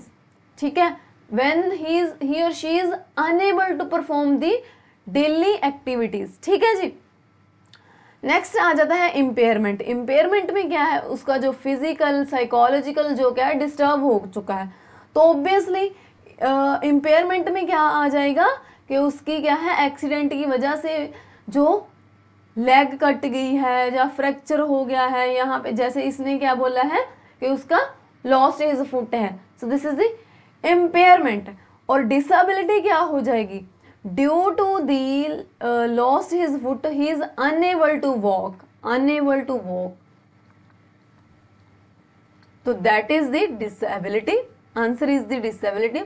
ठीक है वेन ही इज ही और she is unable to perform the daily activities ठीक है जी नेक्स्ट आ जाता है इम्पेयरमेंट इम्पेयरमेंट में क्या है उसका जो फिजिकल साइकोलॉजिकल जो क्या है डिस्टर्ब हो चुका है तो ऑब्वियसली इम्पेयरमेंट में क्या आ जाएगा कि उसकी क्या है एक्सीडेंट की वजह से जो लेग कट गई है या फ्रैक्चर हो गया है यहाँ पे जैसे इसने क्या बोला है कि उसका लॉस्ट इज फुट है so this is the impairment और डिसबिलिटी क्या हो जाएगी due to the lost his foot he is unable to walk unable to walk तो that is the disability answer is the disability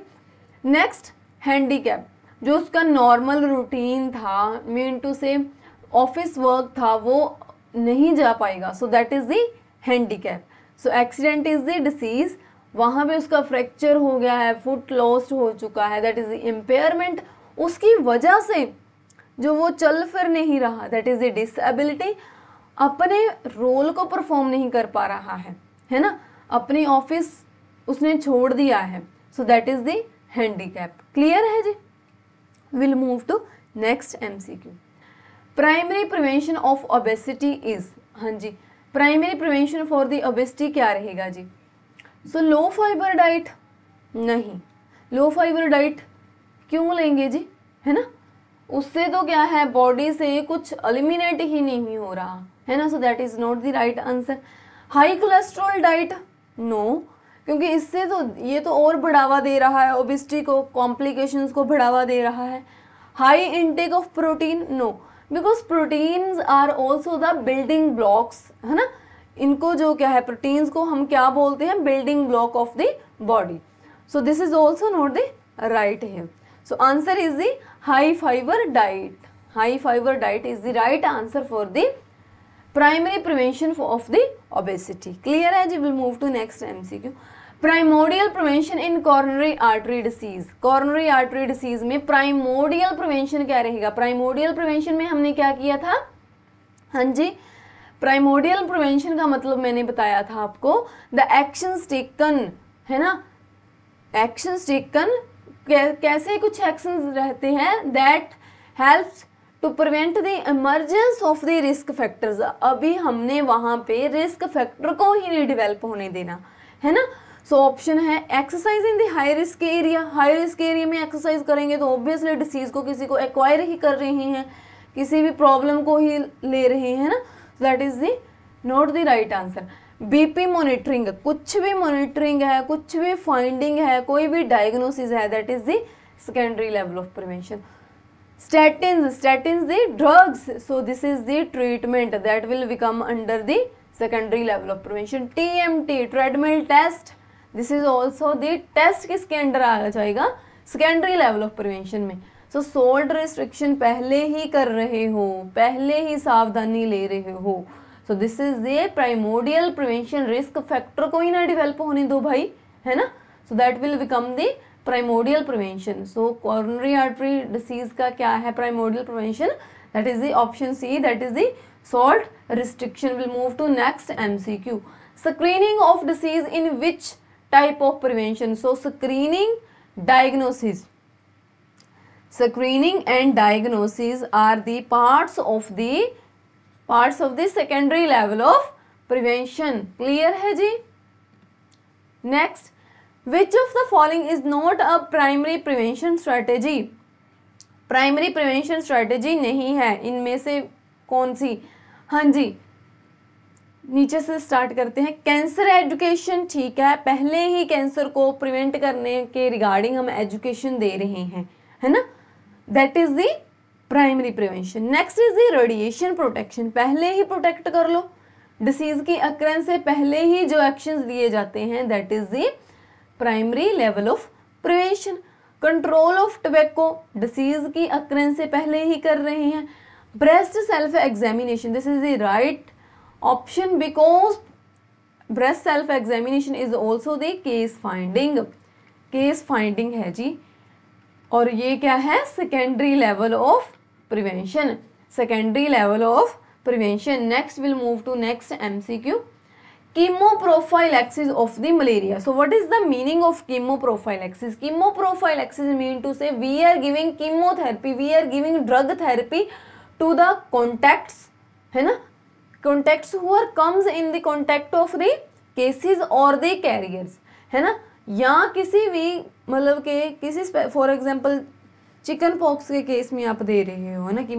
next handicap जो उसका नॉर्मल रूटीन था mean to say office work था वो नहीं जा पाएगा so that is the handicap so accident is the disease वहाँ पे उसका फ्रैक्चर हो गया है फुट लॉस्ट हो चुका है दैट इज़ द इम्पेयरमेंट उसकी वजह से जो वो चल फिर नहीं रहा दैट इज़ द डिसेबिलिटी अपने रोल को परफॉर्म नहीं कर पा रहा है है ना अपनी ऑफिस उसने छोड़ दिया है so that is the handicap clear है जी will move to next Q primary prevention of obesity is हाँ जी primary prevention for the obesity क्या रहेगा जी सो लो फाइबर डाइट नहीं लो फाइबर डाइट क्यों लेंगे जी है ना उससे तो क्या है बॉडी से कुछ एलिमिनेट ही नहीं हो रहा है ना so that is not the right answer high cholesterol diet no क्योंकि इससे तो ये तो और बढ़ावा दे रहा है ओबिस्टी को कॉम्प्लिकेशंस को बढ़ावा दे रहा है high intake of protein no because proteins are also the building blocks है ना इनको जो क्या है प्रोटीन्स को हम क्या बोलते हैं building block of the body so this is also not the right है so answer is the high fibre diet high fibre diet is the right answer for the primary prevention of the obesity clear है जी will move to next M C Q primordial prevention in coronary artery disease coronary artery disease में प्राइमोडियल प्रिवेंशन क्या रहेगा प्राइमोडियल प्रिवेंशन में हमने क्या किया था हाँ जी प्राइमोडियल प्रिवेंशन का मतलब मैंने बताया था आपको द एक्शन टेकन है ना एक्शन टेकन कैसे कुछ एक्शन रहते हैं that help to prevent the emergence of the risk factors अभी हमने वहाँ पे रिस्क फैक्टर को ही नहीं डिवेल्प होने देना है ना सो ऑप्शन है exercise in the high risk area high risk area में एक्सरसाइज करेंगे तो ऑब्वियसली डिसीज़ को किसी को एक्वायर ही कर रहे हैं किसी भी प्रॉब्लम को ही ले रहे हैं ना that is that not right answer BP monitoring कुछ भी मॉनिटरिंग है कुछ भी फाइंडिंग है कोई भी डायग्नोसिस है that is the secondary level of prevention the drugs so this is the treatment that will become under the secondary level of prevention T M T treadmill test this is also the test किसके अंडर आ जाएगा सेकेंडरी लेवल ऑफ प्रिवेंशन में सो सोल्ट रिस्ट्रिक्शन पहले ही कर रहे हो पहले ही सावधानी ले रहे हो so this is the primordial prevention risk factor को ही ना डिवेल्प होने दो भाई है ना so that will become the primordial prevention so coronary artery disease का क्या है primordial prevention that is the option C that is the will move to next M C Q screening of disease in which type of prevention so screening diagnosis screening and diagnosis are the parts of the parts of the secondary level of prevention clear है जी next which of the following is not a primary prevention strategy primary prevention strategy नहीं है इनमें से कौन सी हाँ जी नीचे से स्टार्ट करते हैं कैंसर एजुकेशन ठीक है पहले ही कैंसर को प्रिवेंट करने के रिगार्डिंग हम एजुकेशन दे रहे हैं है ना that is the primary prevention next is the radiation protection पहले ही प्रोटेक्ट कर लो डिसीज़ की अक्रेंस से पहले ही जो एक्शंस दिए जाते हैं that is the primary level of prevention control of tobacco disease की अक्रेंस से पहले ही कर रहे हैं breast self examination this is the right option because breast self examination is also the case finding case finding है जी और ये क्या है secondary level of prevention secondary level of prevention next will move to next M C Q chemoprophylaxis of the malaria so what is the meaning of chemoprophylaxis chemoprophylaxis mean to say we are giving chemotherapy we are giving drug therapy to the contacts है ना कॉन्टैक्ट्स हुआ comes in the contact of the cases और द कैरियर्स है ना या किसी भी मतलब के किसी फॉर एग्जाम्पल चिकन पॉक्स के केस में आप दे रहे हो ना कि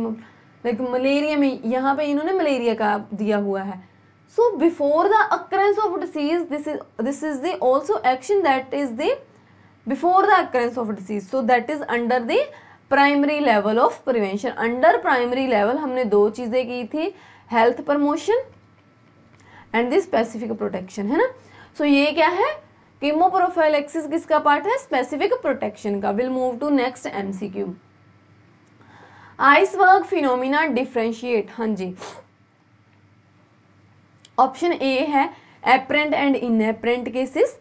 लाइक मलेरिया में यहाँ पे इन्होंने मलेरिया का दिया हुआ है so before the occurrence of disease this is this is the also action that is the before the occurrence of disease so that is under the primary level of prevention under primary level हमने दो चीज़ें की थी health promotion and the specific protection है ना सो so, ये क्या है कीमो एक्सिस किसका पार्ट है स्पेसिफिक प्रोटेक्शन का will move to next MCQ iceberg phenomena differentiate हाँ जी ऑप्शन ए है apparent and apparent cases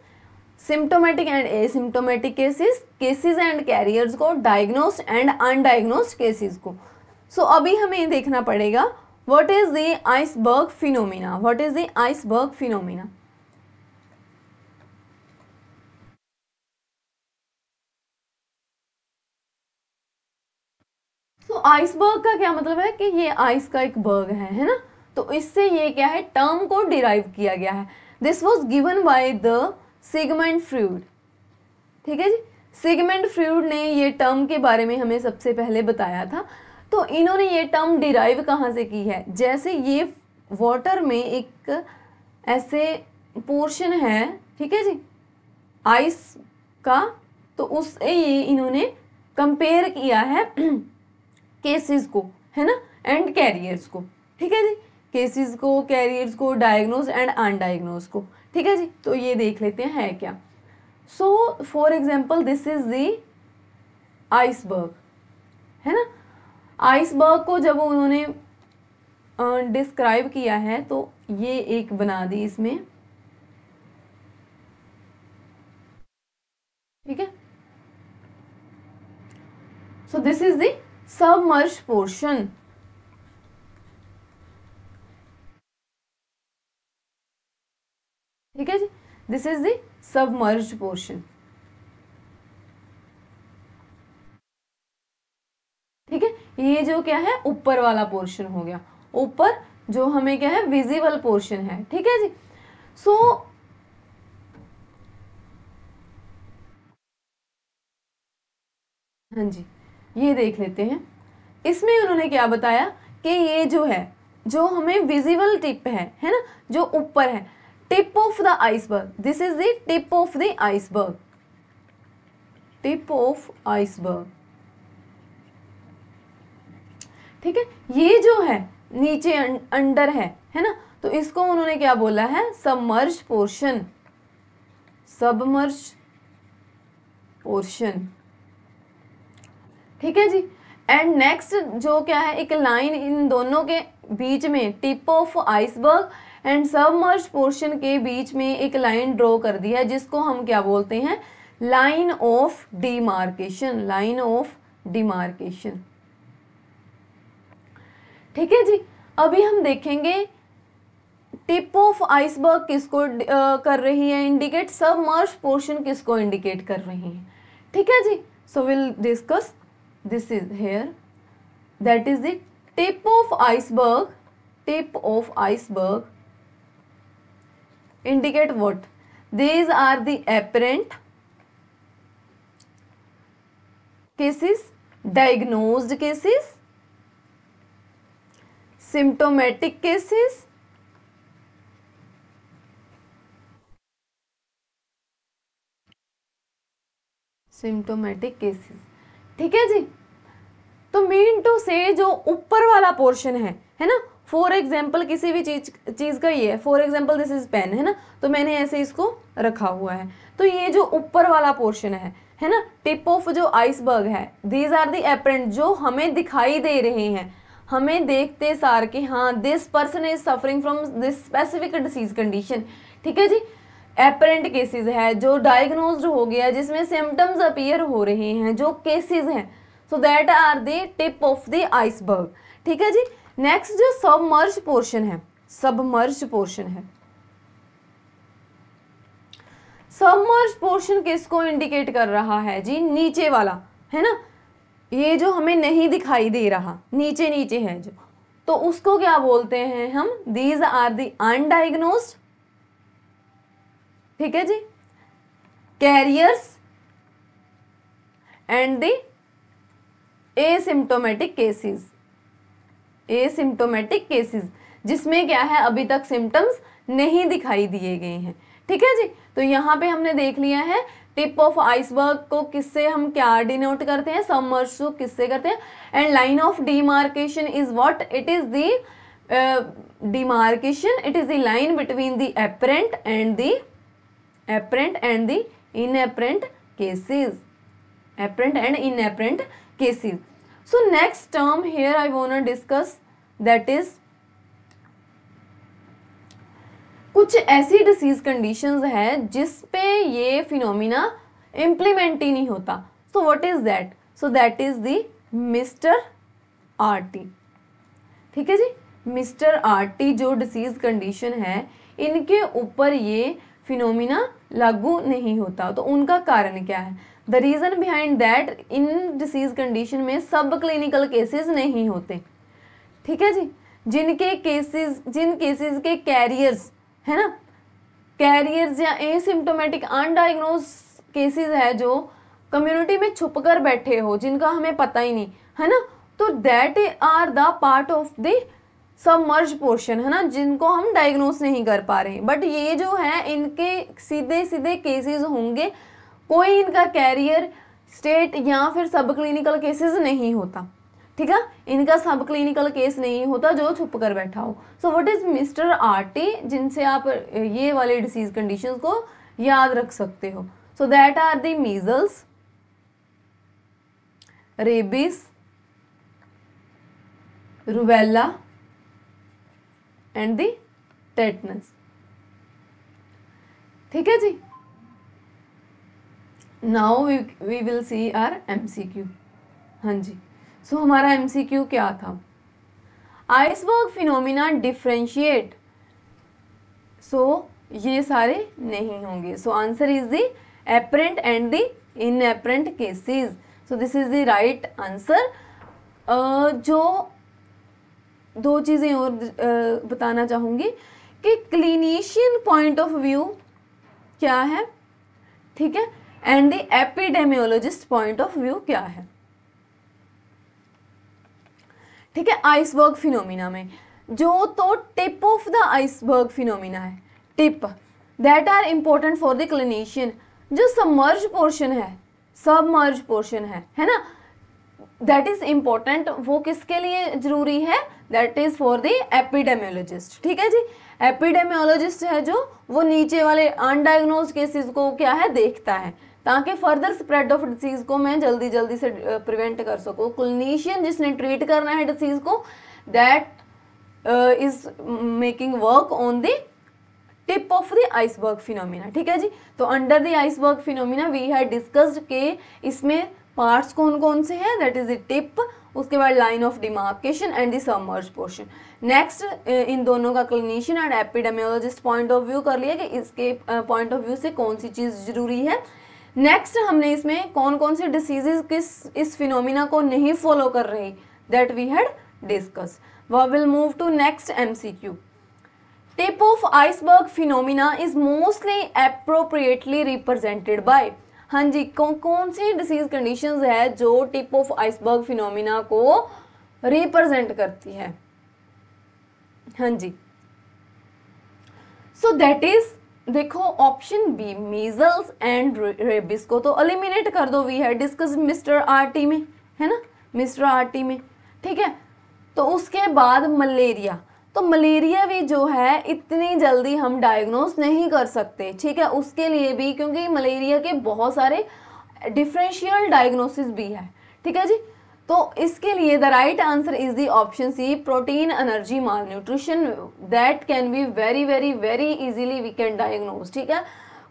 symptomatic and asymptomatic cases cases and carriers को डायग्नोस्ड एंड अनडायग्नोस्ड केसेस को सो so, अभी हमें देखना पड़ेगा what is the iceberg phenomena what is the iceberg phenomena so iceberg का क्या मतलब है कि ये आइस का एक बर्ग है है ना तो इससे ये क्या है टर्म को डिराइव किया गया है this was given by the Sigmund Freud ठीक है जी सिगमेंट फ्रूड ने ये टर्म के बारे में हमें सबसे पहले बताया था तो इन्होंने ये टर्म डिराइव कहाँ से की है जैसे ये वाटर में एक ऐसे पोर्शन है ठीक है जी आइस का तो उससे ये इन्होंने कंपेयर किया है केसेस को है ना एंड कैरियर्स को ठीक है जी केसेस को कैरियर्स को डायग्नोज एंड अनडायग्नोज को ठीक है जी तो ये देख लेते हैं है क्या so for example this is the iceberg है ना आइसबर्ग को जब उन्होंने डिस्क्राइब किया है तो ये एक बना दी इसमें ठीक है so this is the submerge portion ठीक है जी this is the submerge portion ठीक है ये जो क्या है ऊपर वाला पोर्शन हो गया ऊपर जो हमें क्या है विजिबल पोर्शन है ठीक है जी सो so, हाँ जी ये देख लेते हैं इसमें उन्होंने क्या बताया कि ये जो है जो हमें विजिबल टिप है है ना जो ऊपर है tip of the iceberg this is the tip of the iceberg tip of iceberg ठीक है ये जो है नीचे अं-, अंडर है है ना तो इसको उन्होंने क्या बोला है सबमर्ज पोर्शन सबमर्ज पोर्शन ठीक है जी एंड नेक्स्ट जो क्या है एक लाइन इन दोनों के बीच में tip of iceberg and submerge portion के बीच में एक लाइन ड्रॉ कर दी है जिसको हम क्या बोलते हैं line of demarcation line of demarcation ठीक है जी अभी हम देखेंगे टिप ऑफ आइसबर्ग किसको कर रही है इंडिकेट सब मर्श पोर्शन किसको इंडिकेट कर रही है ठीक है जी so will discuss this is here that is the tip of iceberg tip of iceberg indicate what these are the apparent cases diagnosed cases symptomatic cases symptomatic cases ठीक है जी तो मीन टू से जो ऊपर वाला पोर्शन है है ना फॉर एग्जाम्पल किसी भी चीज चीज़ का ही है for example this is pain है ना तो मैंने ऐसे इसको रखा हुआ है तो ये जो ऊपर वाला पोर्शन है है ना टिप ऑफ जो आइसबर्ग है दीज आर दी एपरेंट जो हमें दिखाई दे रहे हैं हमें देखते सार के हाँ this person is suffering from this specific disease condition ठीक है जी एपरेंट केसेस है जो डायग्नोज हो गया जिसमें सिम्टम्स अपीयर हो रहे हैं जो केसेस हैं so that are the tip of the iceberg ठीक है जी नेक्स्ट जो सबमर्ज पोर्शन है सबमर्ज पोर्शन है सबमर्ज पोर्शन किसको इंडिकेट कर रहा है जी नीचे वाला है ना ये जो हमें नहीं दिखाई दे रहा नीचे नीचे है जो तो उसको क्या बोलते हैं हम दीज आर दी अनडाइग्नोस्ड ठीक है जी carriers and the asymptomatic cases asymptomatic cases जिसमें क्या है अभी तक सिम्टम्स नहीं दिखाई दिए गए हैं ठीक है जी तो यहां पे हमने देख लिया है टिप ऑफ आइसबर्ग को किससे हम क्या डिनोट करते हैं समर्स को किससे करते हैं and line of demarcation is what it is the demarcation it is the line between the apparent and the apparent and the apparent cases apparent and in apparent cases so next term here I would discuss that is कुछ ऐसी डिसीज कंडीशंस है जिस पे ये फिनोमिना इम्प्लीमेंट ही नहीं होता so what is that so that is दिस्टर मिस्टर आरटी ठीक है जी मिस्टर आरटी जो डिसीज़ कंडीशन है इनके ऊपर ये फिनोमिना लागू नहीं होता तो उनका कारण क्या है the reason behind that in disease condition में सब क्लिनिकल केसेस नहीं होते ठीक है जी जिनके केसेस जिन केसेस के कैरियर्स है ना कैरियर्स या एसिम्टोमेटिक अनडाइग्नोज केसेस है जो कम्युनिटी में छुप कर बैठे हो जिनका हमें पता ही नहीं है ना तो that are the part of the submerge portion है ना जिनको हम डायग्नोस नहीं कर पा रहे बट ये जो है इनके सीधे सीधे केसेस होंगे कोई इनका कैरियर स्टेट या फिर सब क्लिनिकल केसेस नहीं होता ठीक है इनका सब क्लिनिकल केस नहीं होता जो छुप कर बैठा हो so what is mister RT जिनसे आप ये वाले डिसीज़ कंडीशन को याद रख सकते हो so that are the measles rabies rubella and the tetanus ठीक है जी now we will see our MCQ हाँ जी सो so, हमारा एमसीक्यू क्या था आइसबर्ग फिनोमिना डिफ्रेंशिएट सो ये सारे नहीं होंगे so answer is the apparent and the in apparent cases so this is the right answer जो दो चीज़ें और uh, बताना चाहूँगी कि क्लिनिशियन पॉइंट ऑफ व्यू क्या है ठीक है and the epidemiologist point of view क्या है ठीक है आइसबर्ग फिनोमिना में जो तो tip of the iceberg phenomena है tip that are important for the clinician जो सबमर्ज पोर्शन है सबमर्ज पोर्शन है है ना दैट इज़ इम्पोर्टेंट वो किसके लिए ज़रूरी है that is for the epidemiologist ठीक है जी एपिडेमियोलॉजिस्ट है जो वो नीचे वाले अनडायग्नोज केसेस को क्या है देखता है ताकि फर्दर स्प्रेड ऑफ डिसीज़ को मैं जल्दी जल्दी से प्रिवेंट कर सकूँ क्लिनिशियन जिसने ट्रीट करना है डिसीज़ को that is making work on the tip of the iceberg phenomena ठीक है जी तो under the iceberg phenomena we had discussed के इसमें पार्ट्स कौन कौन से हैं दैट इज़ द टिप उसके बाद line of demarcation and the submerge portion next इन दोनों का clinician and epidemiologist point of view कर लिया कि इसके पॉइंट ऑफ व्यू से कौन सी चीज़ जरूरी है नेक्स्ट हमने इसमें कौन कौन से डिसीजेज किस इस फिनोमिना को नहीं फॉलो कर रही that we had discuss will move to next Q tip of iceberg phenomena is mostly appropriately represented by हाँ जी कौन कौन सी डिसीज कंडीशन है जो टिप ऑफ आइसबर्ग फिनोमिना को रिप्रेजेंट करती है हाँ जी सो दैट इज देखो option B measles and rabies को तो एलिमिनेट कर दो वी है डिस्कस मिस्टर आरटी में है ना मिस्टर आरटी में ठीक है तो उसके बाद मलेरिया तो मलेरिया भी जो है इतनी जल्दी हम डायग्नोस नहीं कर सकते ठीक है उसके लिए भी क्योंकि मलेरिया के बहुत सारे डिफरेंशियल डायग्नोसिस भी है ठीक है जी तो इसके लिए the right answer is the option C protein energy malnutrition that can be very very very easily we can diagnose ठीक है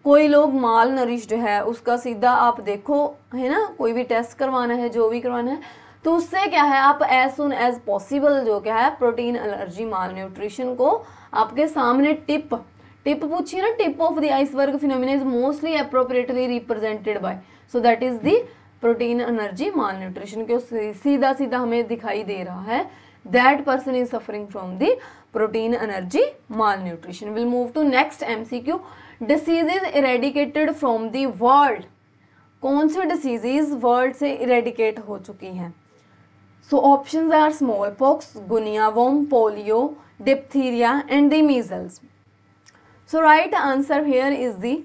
कोई लोग माल नरिश्ड है उसका सीधा आप देखो है ना कोई भी टेस्ट करवाना है जो भी करवाना है तो उससे क्या है आप एज सुन एज पॉसिबल जो क्या है प्रोटीन एनर्जी माल न्यूट्रिशन को आपके सामने टिप टिप पूछिए ना tip of the iceberg phenomena is mostly appropriately represented by so that is the protein energy malnutrition क्यों सीधा सीधा हमें दिखाई दे रहा है that person is from the protein energy malnutrition will move to next M C Q disease is eradicated from the world कौन सी डिसीजेज वर्ल्ड से इरेडिकेट हो चुकी हैं so option are smallpox guinea worm polio diphtheria and the measles so right answer here is the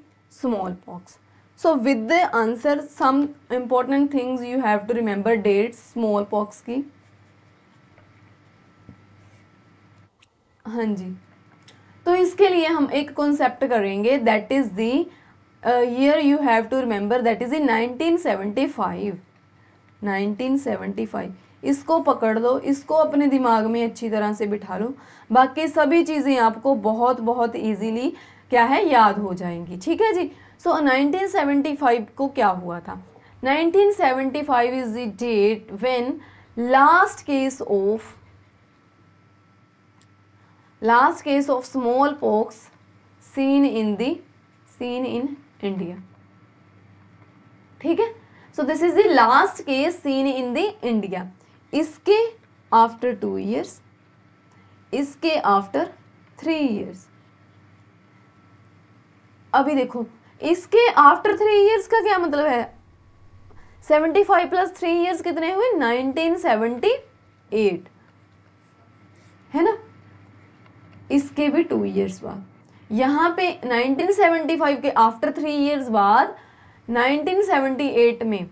smallpox with the answer some important things you have to remember dates smallpox की हाँ जी तो इसके लिए हम एक कॉन्सेप्ट करेंगे that is the year you have to remember that is in 1975 1975 इसको पकड़ लो इसको अपने दिमाग में अच्छी तरह से बिठा लो बाकी सभी चीज़ें आपको बहुत बहुत इजीली क्या है याद हो जाएंगी ठीक है जी सो so, 1975 को क्या हुआ था 1975 is the date when last case of last case of smallpox seen in the seen in India ठीक है so this is the last case seen in the India इसके आफ्टर टू ईयर्स इसके आफ्टर थ्री ईयर्स अभी देखो इसके आफ्टर थ्री ईयर्स का क्या मतलब है seventy five plus three years कितने हुए नाइनटीन सेवेंटी एट है ना इसके भी टू इयर्स बाद यहाँ पे 1975 के आफ्टर थ्री इयर्स बाद 1978 में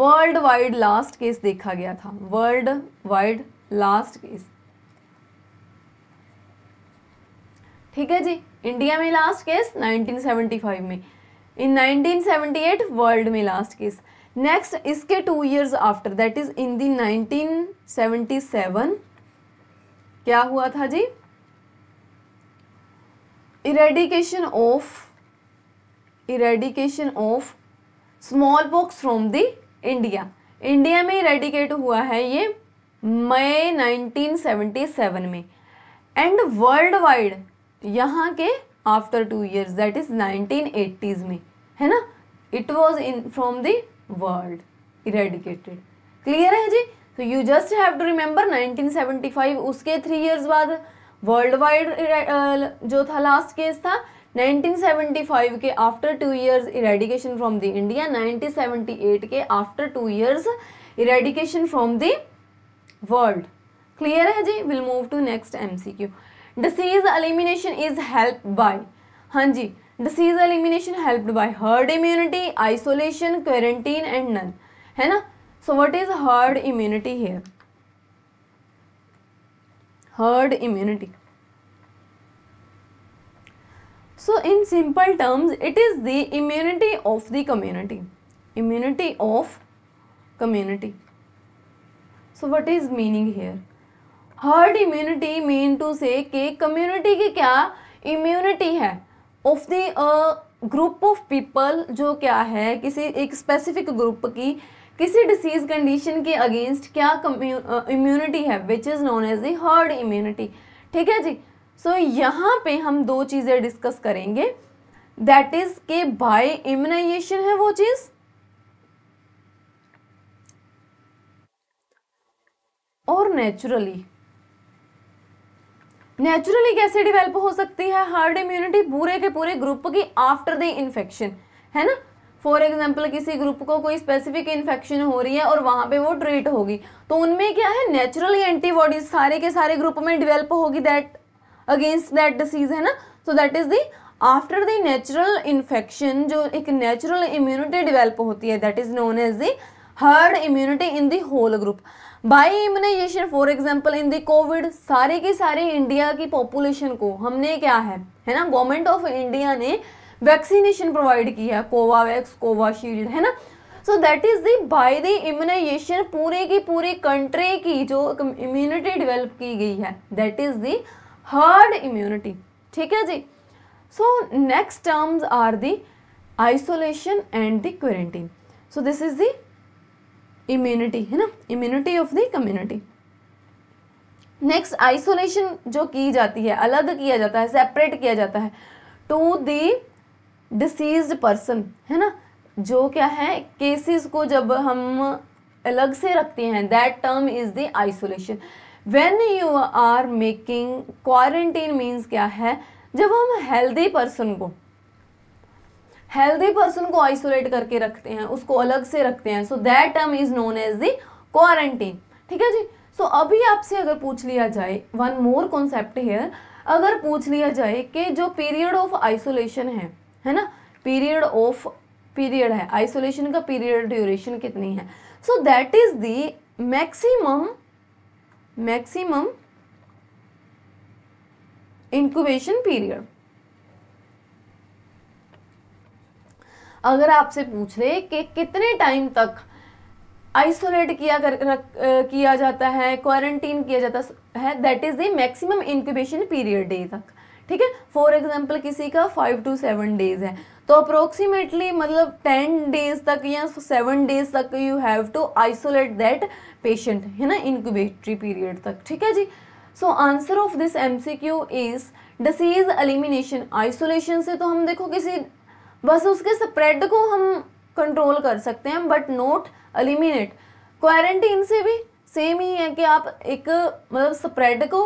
वर्ल्ड वाइड लास्ट केस देखा गया था वर्ल्ड वाइड लास्ट केस ठीक है जी इंडिया में लास्ट केस 1975 में इन 1978 वर्ल्ड में लास्ट केस नेक्स्ट इसके two years after that is in the 1977 क्या हुआ था जी eradication of eradication of smallpox from the India India में इरेडिकेट हुआ है ये मई 1977 में एंड वर्ल्ड वाइड यहाँ के after two years that is 1980s में है ना it was in from the world eradicated clear है जी तो you just have to remember 1975 उसके थ्री ईयर्स बाद वर्ल्ड वाइड uh, जो था लास्ट केस था 1975 के after two years eradication from the India 1978 के after two years eradication from the world clear है जी will move to next MCQ disease elimination is help by हाँ जी disease elimination helped by herd immunity isolation quarantine and none है ना so what is herd immunity here herd immunity so in simple terms it is the immunity of the community immunity of community so what is meaning here herd immunity mean to say community की क्या इम्यूनिटी है of the group of people जो क्या है किसी एक स्पेसिफिक ग्रुप की किसी डिसीज कंडीशन के अगेंस्ट क्या इम्यूनिटी uh, है which is known as the herd immunity ठीक है जी सो so, यहाँ पे हम दो चीज़ें डिस्कस करेंगे दैट इज़ के बाय इम्यूनाइजेशन है वो चीज़ और नेचुरली नेचुरली कैसे डिवेल्प हो सकती है हर्ड इम्यूनिटी पूरे के पूरे ग्रुप की आफ्टर द इन्फेक्शन है ना फॉर एग्जाम्पल किसी ग्रुप को कोई स्पेसिफिक इन्फेक्शन हो रही है और वहाँ पे वो ट्रीट होगी तो उनमें क्या है नेचुरली एंटीबॉडीज सारे के सारे ग्रुप में डिवेल्प होगी दैट अगेंस्ट दैट डिसीज है ना so that is the after the natural infection जो एक नेचुरल इम्यूनिटी डिवेल्प होती है that is known as the herd immunity in the whole group by immunization for example in the covid सारे के सारे इंडिया की पॉपुलेशन को हमने क्या है है ना गवर्नमेंट ऑफ इंडिया ने वैक्सीनेशन प्रोवाइड किया कोवावैक्स कोवाशील्ड है ना so that is the by the immunization पूरे की पूरी कंट्री की जो इम्यूनिटी डेवलप की गई है that is the herd immunity ठीक है जी so next terms are the isolation and the quarantine so this is the immunity है ना immunity of the community next isolation जो की जाती है अलग किया जाता है सेपरेट किया जाता है टू द डिसीज पर्सन है ना जो क्या है केसेस को जब हम अलग से रखते हैं that term is the isolation when you are making quarantine means क्या है जब हम हेल्दी पर्सन को हेल्दी पर्सन को आइसोलेट करके रखते हैं उसको अलग से रखते हैं so that term is known as the quarantine ठीक है जी सो so, अभी आपसे अगर पूछ लिया जाए वन मोर कॉन्सेप्ट हेयर अगर पूछ लिया जाए कि जो पीरियड ऑफ आइसोलेशन है है ना पीरियड ऑफ पीरियड है आइसोलेशन का पीरियड ड्यूरेशन कितनी है so that is the maximum maximum incubation period अगर आपसे पूछ रहे कि कितने टाइम तक आइसोलेट किया कर रक, किया जाता है क्वारंटीन किया जाता है that is the maximum incubation period day तक ठीक है फॉर एग्जाम्पल किसी का फाइव टू सेवन डेज है तो अप्रोक्सीमेटली मतलब टेन डेज तक या सेवन डेज तक you have to isolate that patient है ना इंक्यूबेटरी पीरियड तक ठीक है जी so answer of this M C Q is disease elimination isolation से तो हम देखो किसी बस उसके स्प्रेड को हम कंट्रोल कर सकते हैं बट नोट एलिमिनेट क्वारंटीन से भी सेम ही है कि आप एक मतलब स्प्रेड को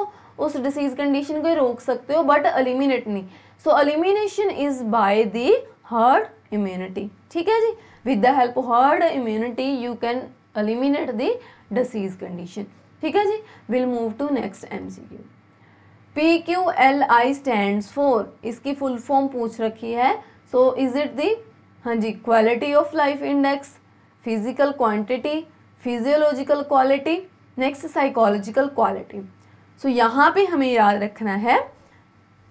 उस डिसीज़ कंडीशन को रोक सकते हो बट एलिमिनेट नहीं so elimination is by the herd immunity ठीक है जी with the help herd immunity you can eliminate the disease condition ठीक है जी will move to next M C Q P Q L I stand for इसकी फुल फॉर्म पूछ रखी है सो इज इट दी हाँ जी quality of life index physical quantity physiological quality next psychological quality so यहाँ पे हमें याद रखना है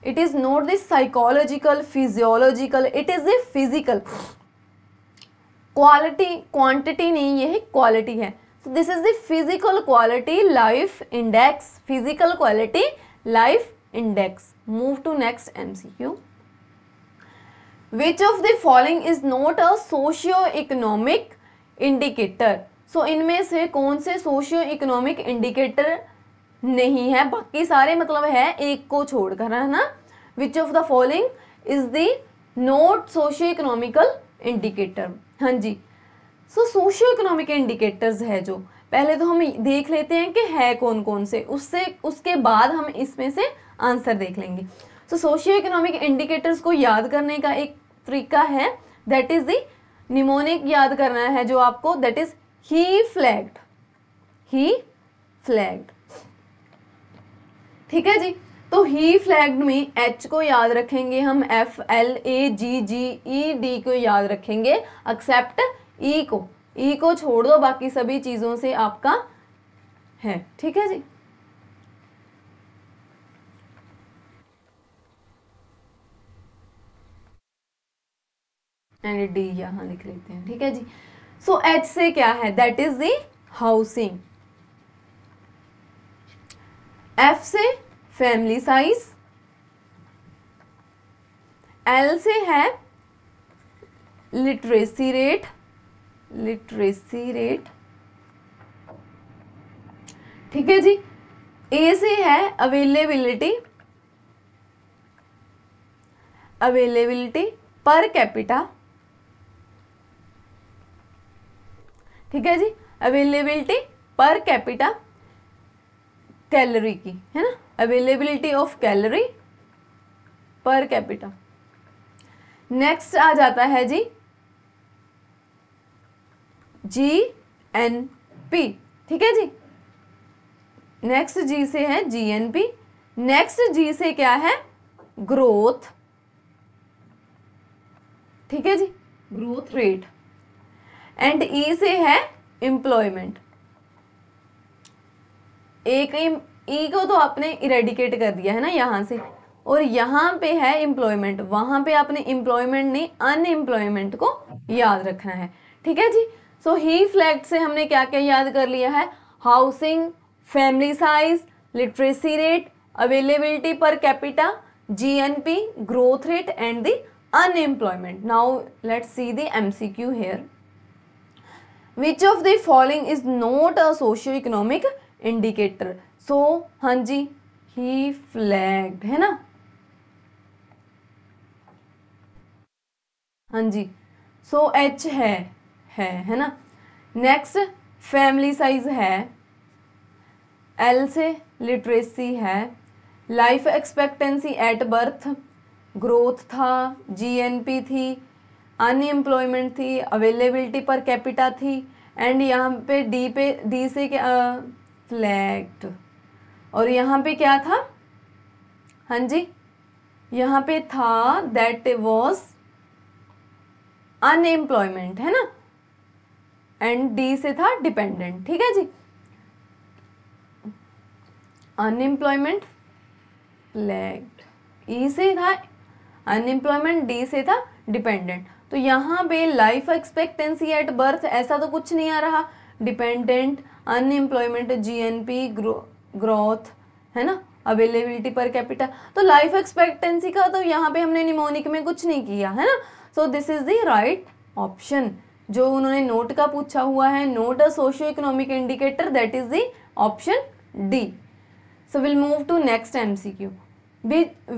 it is not this psychological physiological it is a physical quality quantity नहीं ये क्वालिटी है so this is the physical quality life index physical quality life index move to next MCQ which of the following is not a socio economic indicator so इनमें से कौन से सोशियो इकोनॉमिक इंडिकेटर नहीं है बाकी सारे मतलब है एक को छोड़कर है ना which of the following is the not socio economical indicator हाँ जी सो सोशियो इकोनॉमिक इंडिकेटर्स है जो पहले तो हम देख लेते हैं कि है कौन कौन से उससे उसके बाद हम इसमें से आंसर देख लेंगे सो सोशियो इकोनॉमिक इंडिकेटर्स को याद करने का एक तरीका है दैट इज़ निमोनिक याद करना है जो आपको that is he flagged he flagged ठीक है जी तो ही फ्लैग्ड में एच को याद रखेंगे हम F L A G G E D को याद रखेंगे एक्सेप्ट ई e को ई e को छोड़ दो बाकी सभी चीज़ों से आपका है ठीक है जी एंड डी यहाँ लिख लेते हैं ठीक है जी सो so, एच से क्या है that is the housing F से फैमिली साइज एल से है लिटरेसी रेट लिटरेसी रेट ठीक है जी ए से है अवेलेबिलिटी अवेलेबिलिटी पर कैपिटा ठीक है जी अवेलेबिलिटी पर कैपिटा कैलोरी की है ना availability of calorie per capita next आ जाता है जी जी एन पी ठीक है जी नेक्स्ट जी से है G N P next G से क्या है ग्रोथ ठीक है जी growth rate and E e से है एम्प्लॉयमेंट एक ई e को तो आपने इरेडिकेट कर दिया है ना यहाँ से और यहाँ पे है एम्प्लॉयमेंट वहाँ पे आपने एम्प्लॉयमेंट नहीं अनएम्प्लॉयमेंट को याद रखना है ठीक है जी सो ही फ्लैक्ट से हमने क्या क्या याद कर लिया है housing family size literacy rate availability per capita GNP growth rate and the unemployment now let's see the MCQ here which of the following is not a socio economic indicator so हाँ जी ही फ्लैग्ड है ना हाँ जी सो so, एच है है है ना नेक्स्ट फैमिली साइज है एल से लिटरेसी है life expectancy at birth growth था जीएनपी थी अनएम्प्लॉयमेंट थी अवेलेबिलिटी पर कैपिटा थी एंड यहाँ पे डी पे डी से क्या फ्लैक्ट और यहाँ पे क्या था हाँ जी यहाँ पे था दैट वॉज अनएम्प्लॉयमेंट है ना एंड डी से था डिपेंडेंट ठीक है जी अनएम्प्लॉयमेंट फ्लैक्ट ई से था अनएम्प्लॉयमेंट डी से था डिपेंडेंट तो यहाँ पे लाइफ एक्सपेक्टेंसी एट बर्थ ऐसा तो कुछ नहीं आ रहा dependent unemployment G N P growth है ना अवेलेबिलिटी पर कैपिटल तो लाइफ एक्सपेक्टेंसी का तो यहाँ पे हमने निमोनिक में कुछ नहीं किया है ना so this is the right option जो उन्होंने नोट का पूछा हुआ है not a socio economic indicator that is the option D so will move to next MCQ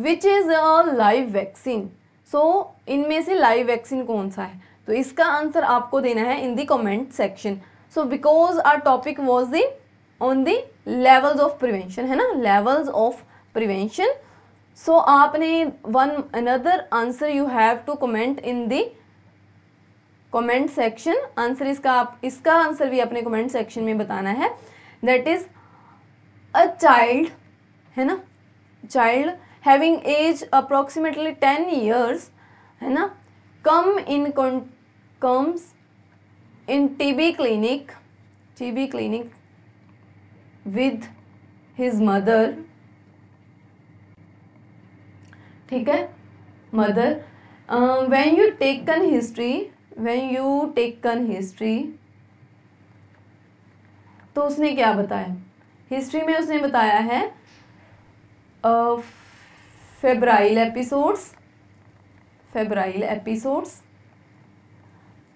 which is a live vaccine so so, इनमें से लाइव वैक्सीन कौन सा है तो इसका आंसर आपको देना है in the comment section so because our topic was the on the levels of prevention है ना लेवल्स ऑफ प्रिवेंशन सो आपने one another answer you have to comment in the comment section answer इसका आप इसका आंसर भी अपने कमेंट सेक्शन में बताना है दैट इज अ चाइल्ड है ना child having age approximately ten years है ना come in comes in TB clinic TB clinic with his mother ठीक है मदर वेन यू टेक कन हिस्ट्री वेन यू टेक कन हिस्ट्री तो उसने क्या बताया हिस्ट्री में उसने बताया है of febrile episodes febrile episodes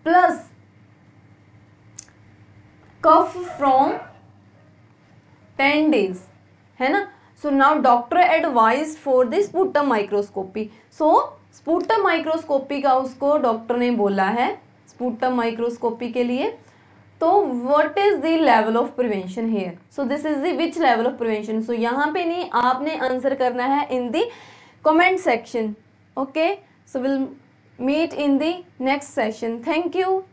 plus cough from ten days है ना so now doctor advise for the sputum microscopy so sputum microscopy का उसको डॉक्टर ने बोला है स्पूटम माइक्रोस्कोपी के लिए तो what is the of prevention here so this is which level of prevention सो यहाँ पे नहीं आपने आंसर करना है in the comment section okay so we'll meet in the next session thank you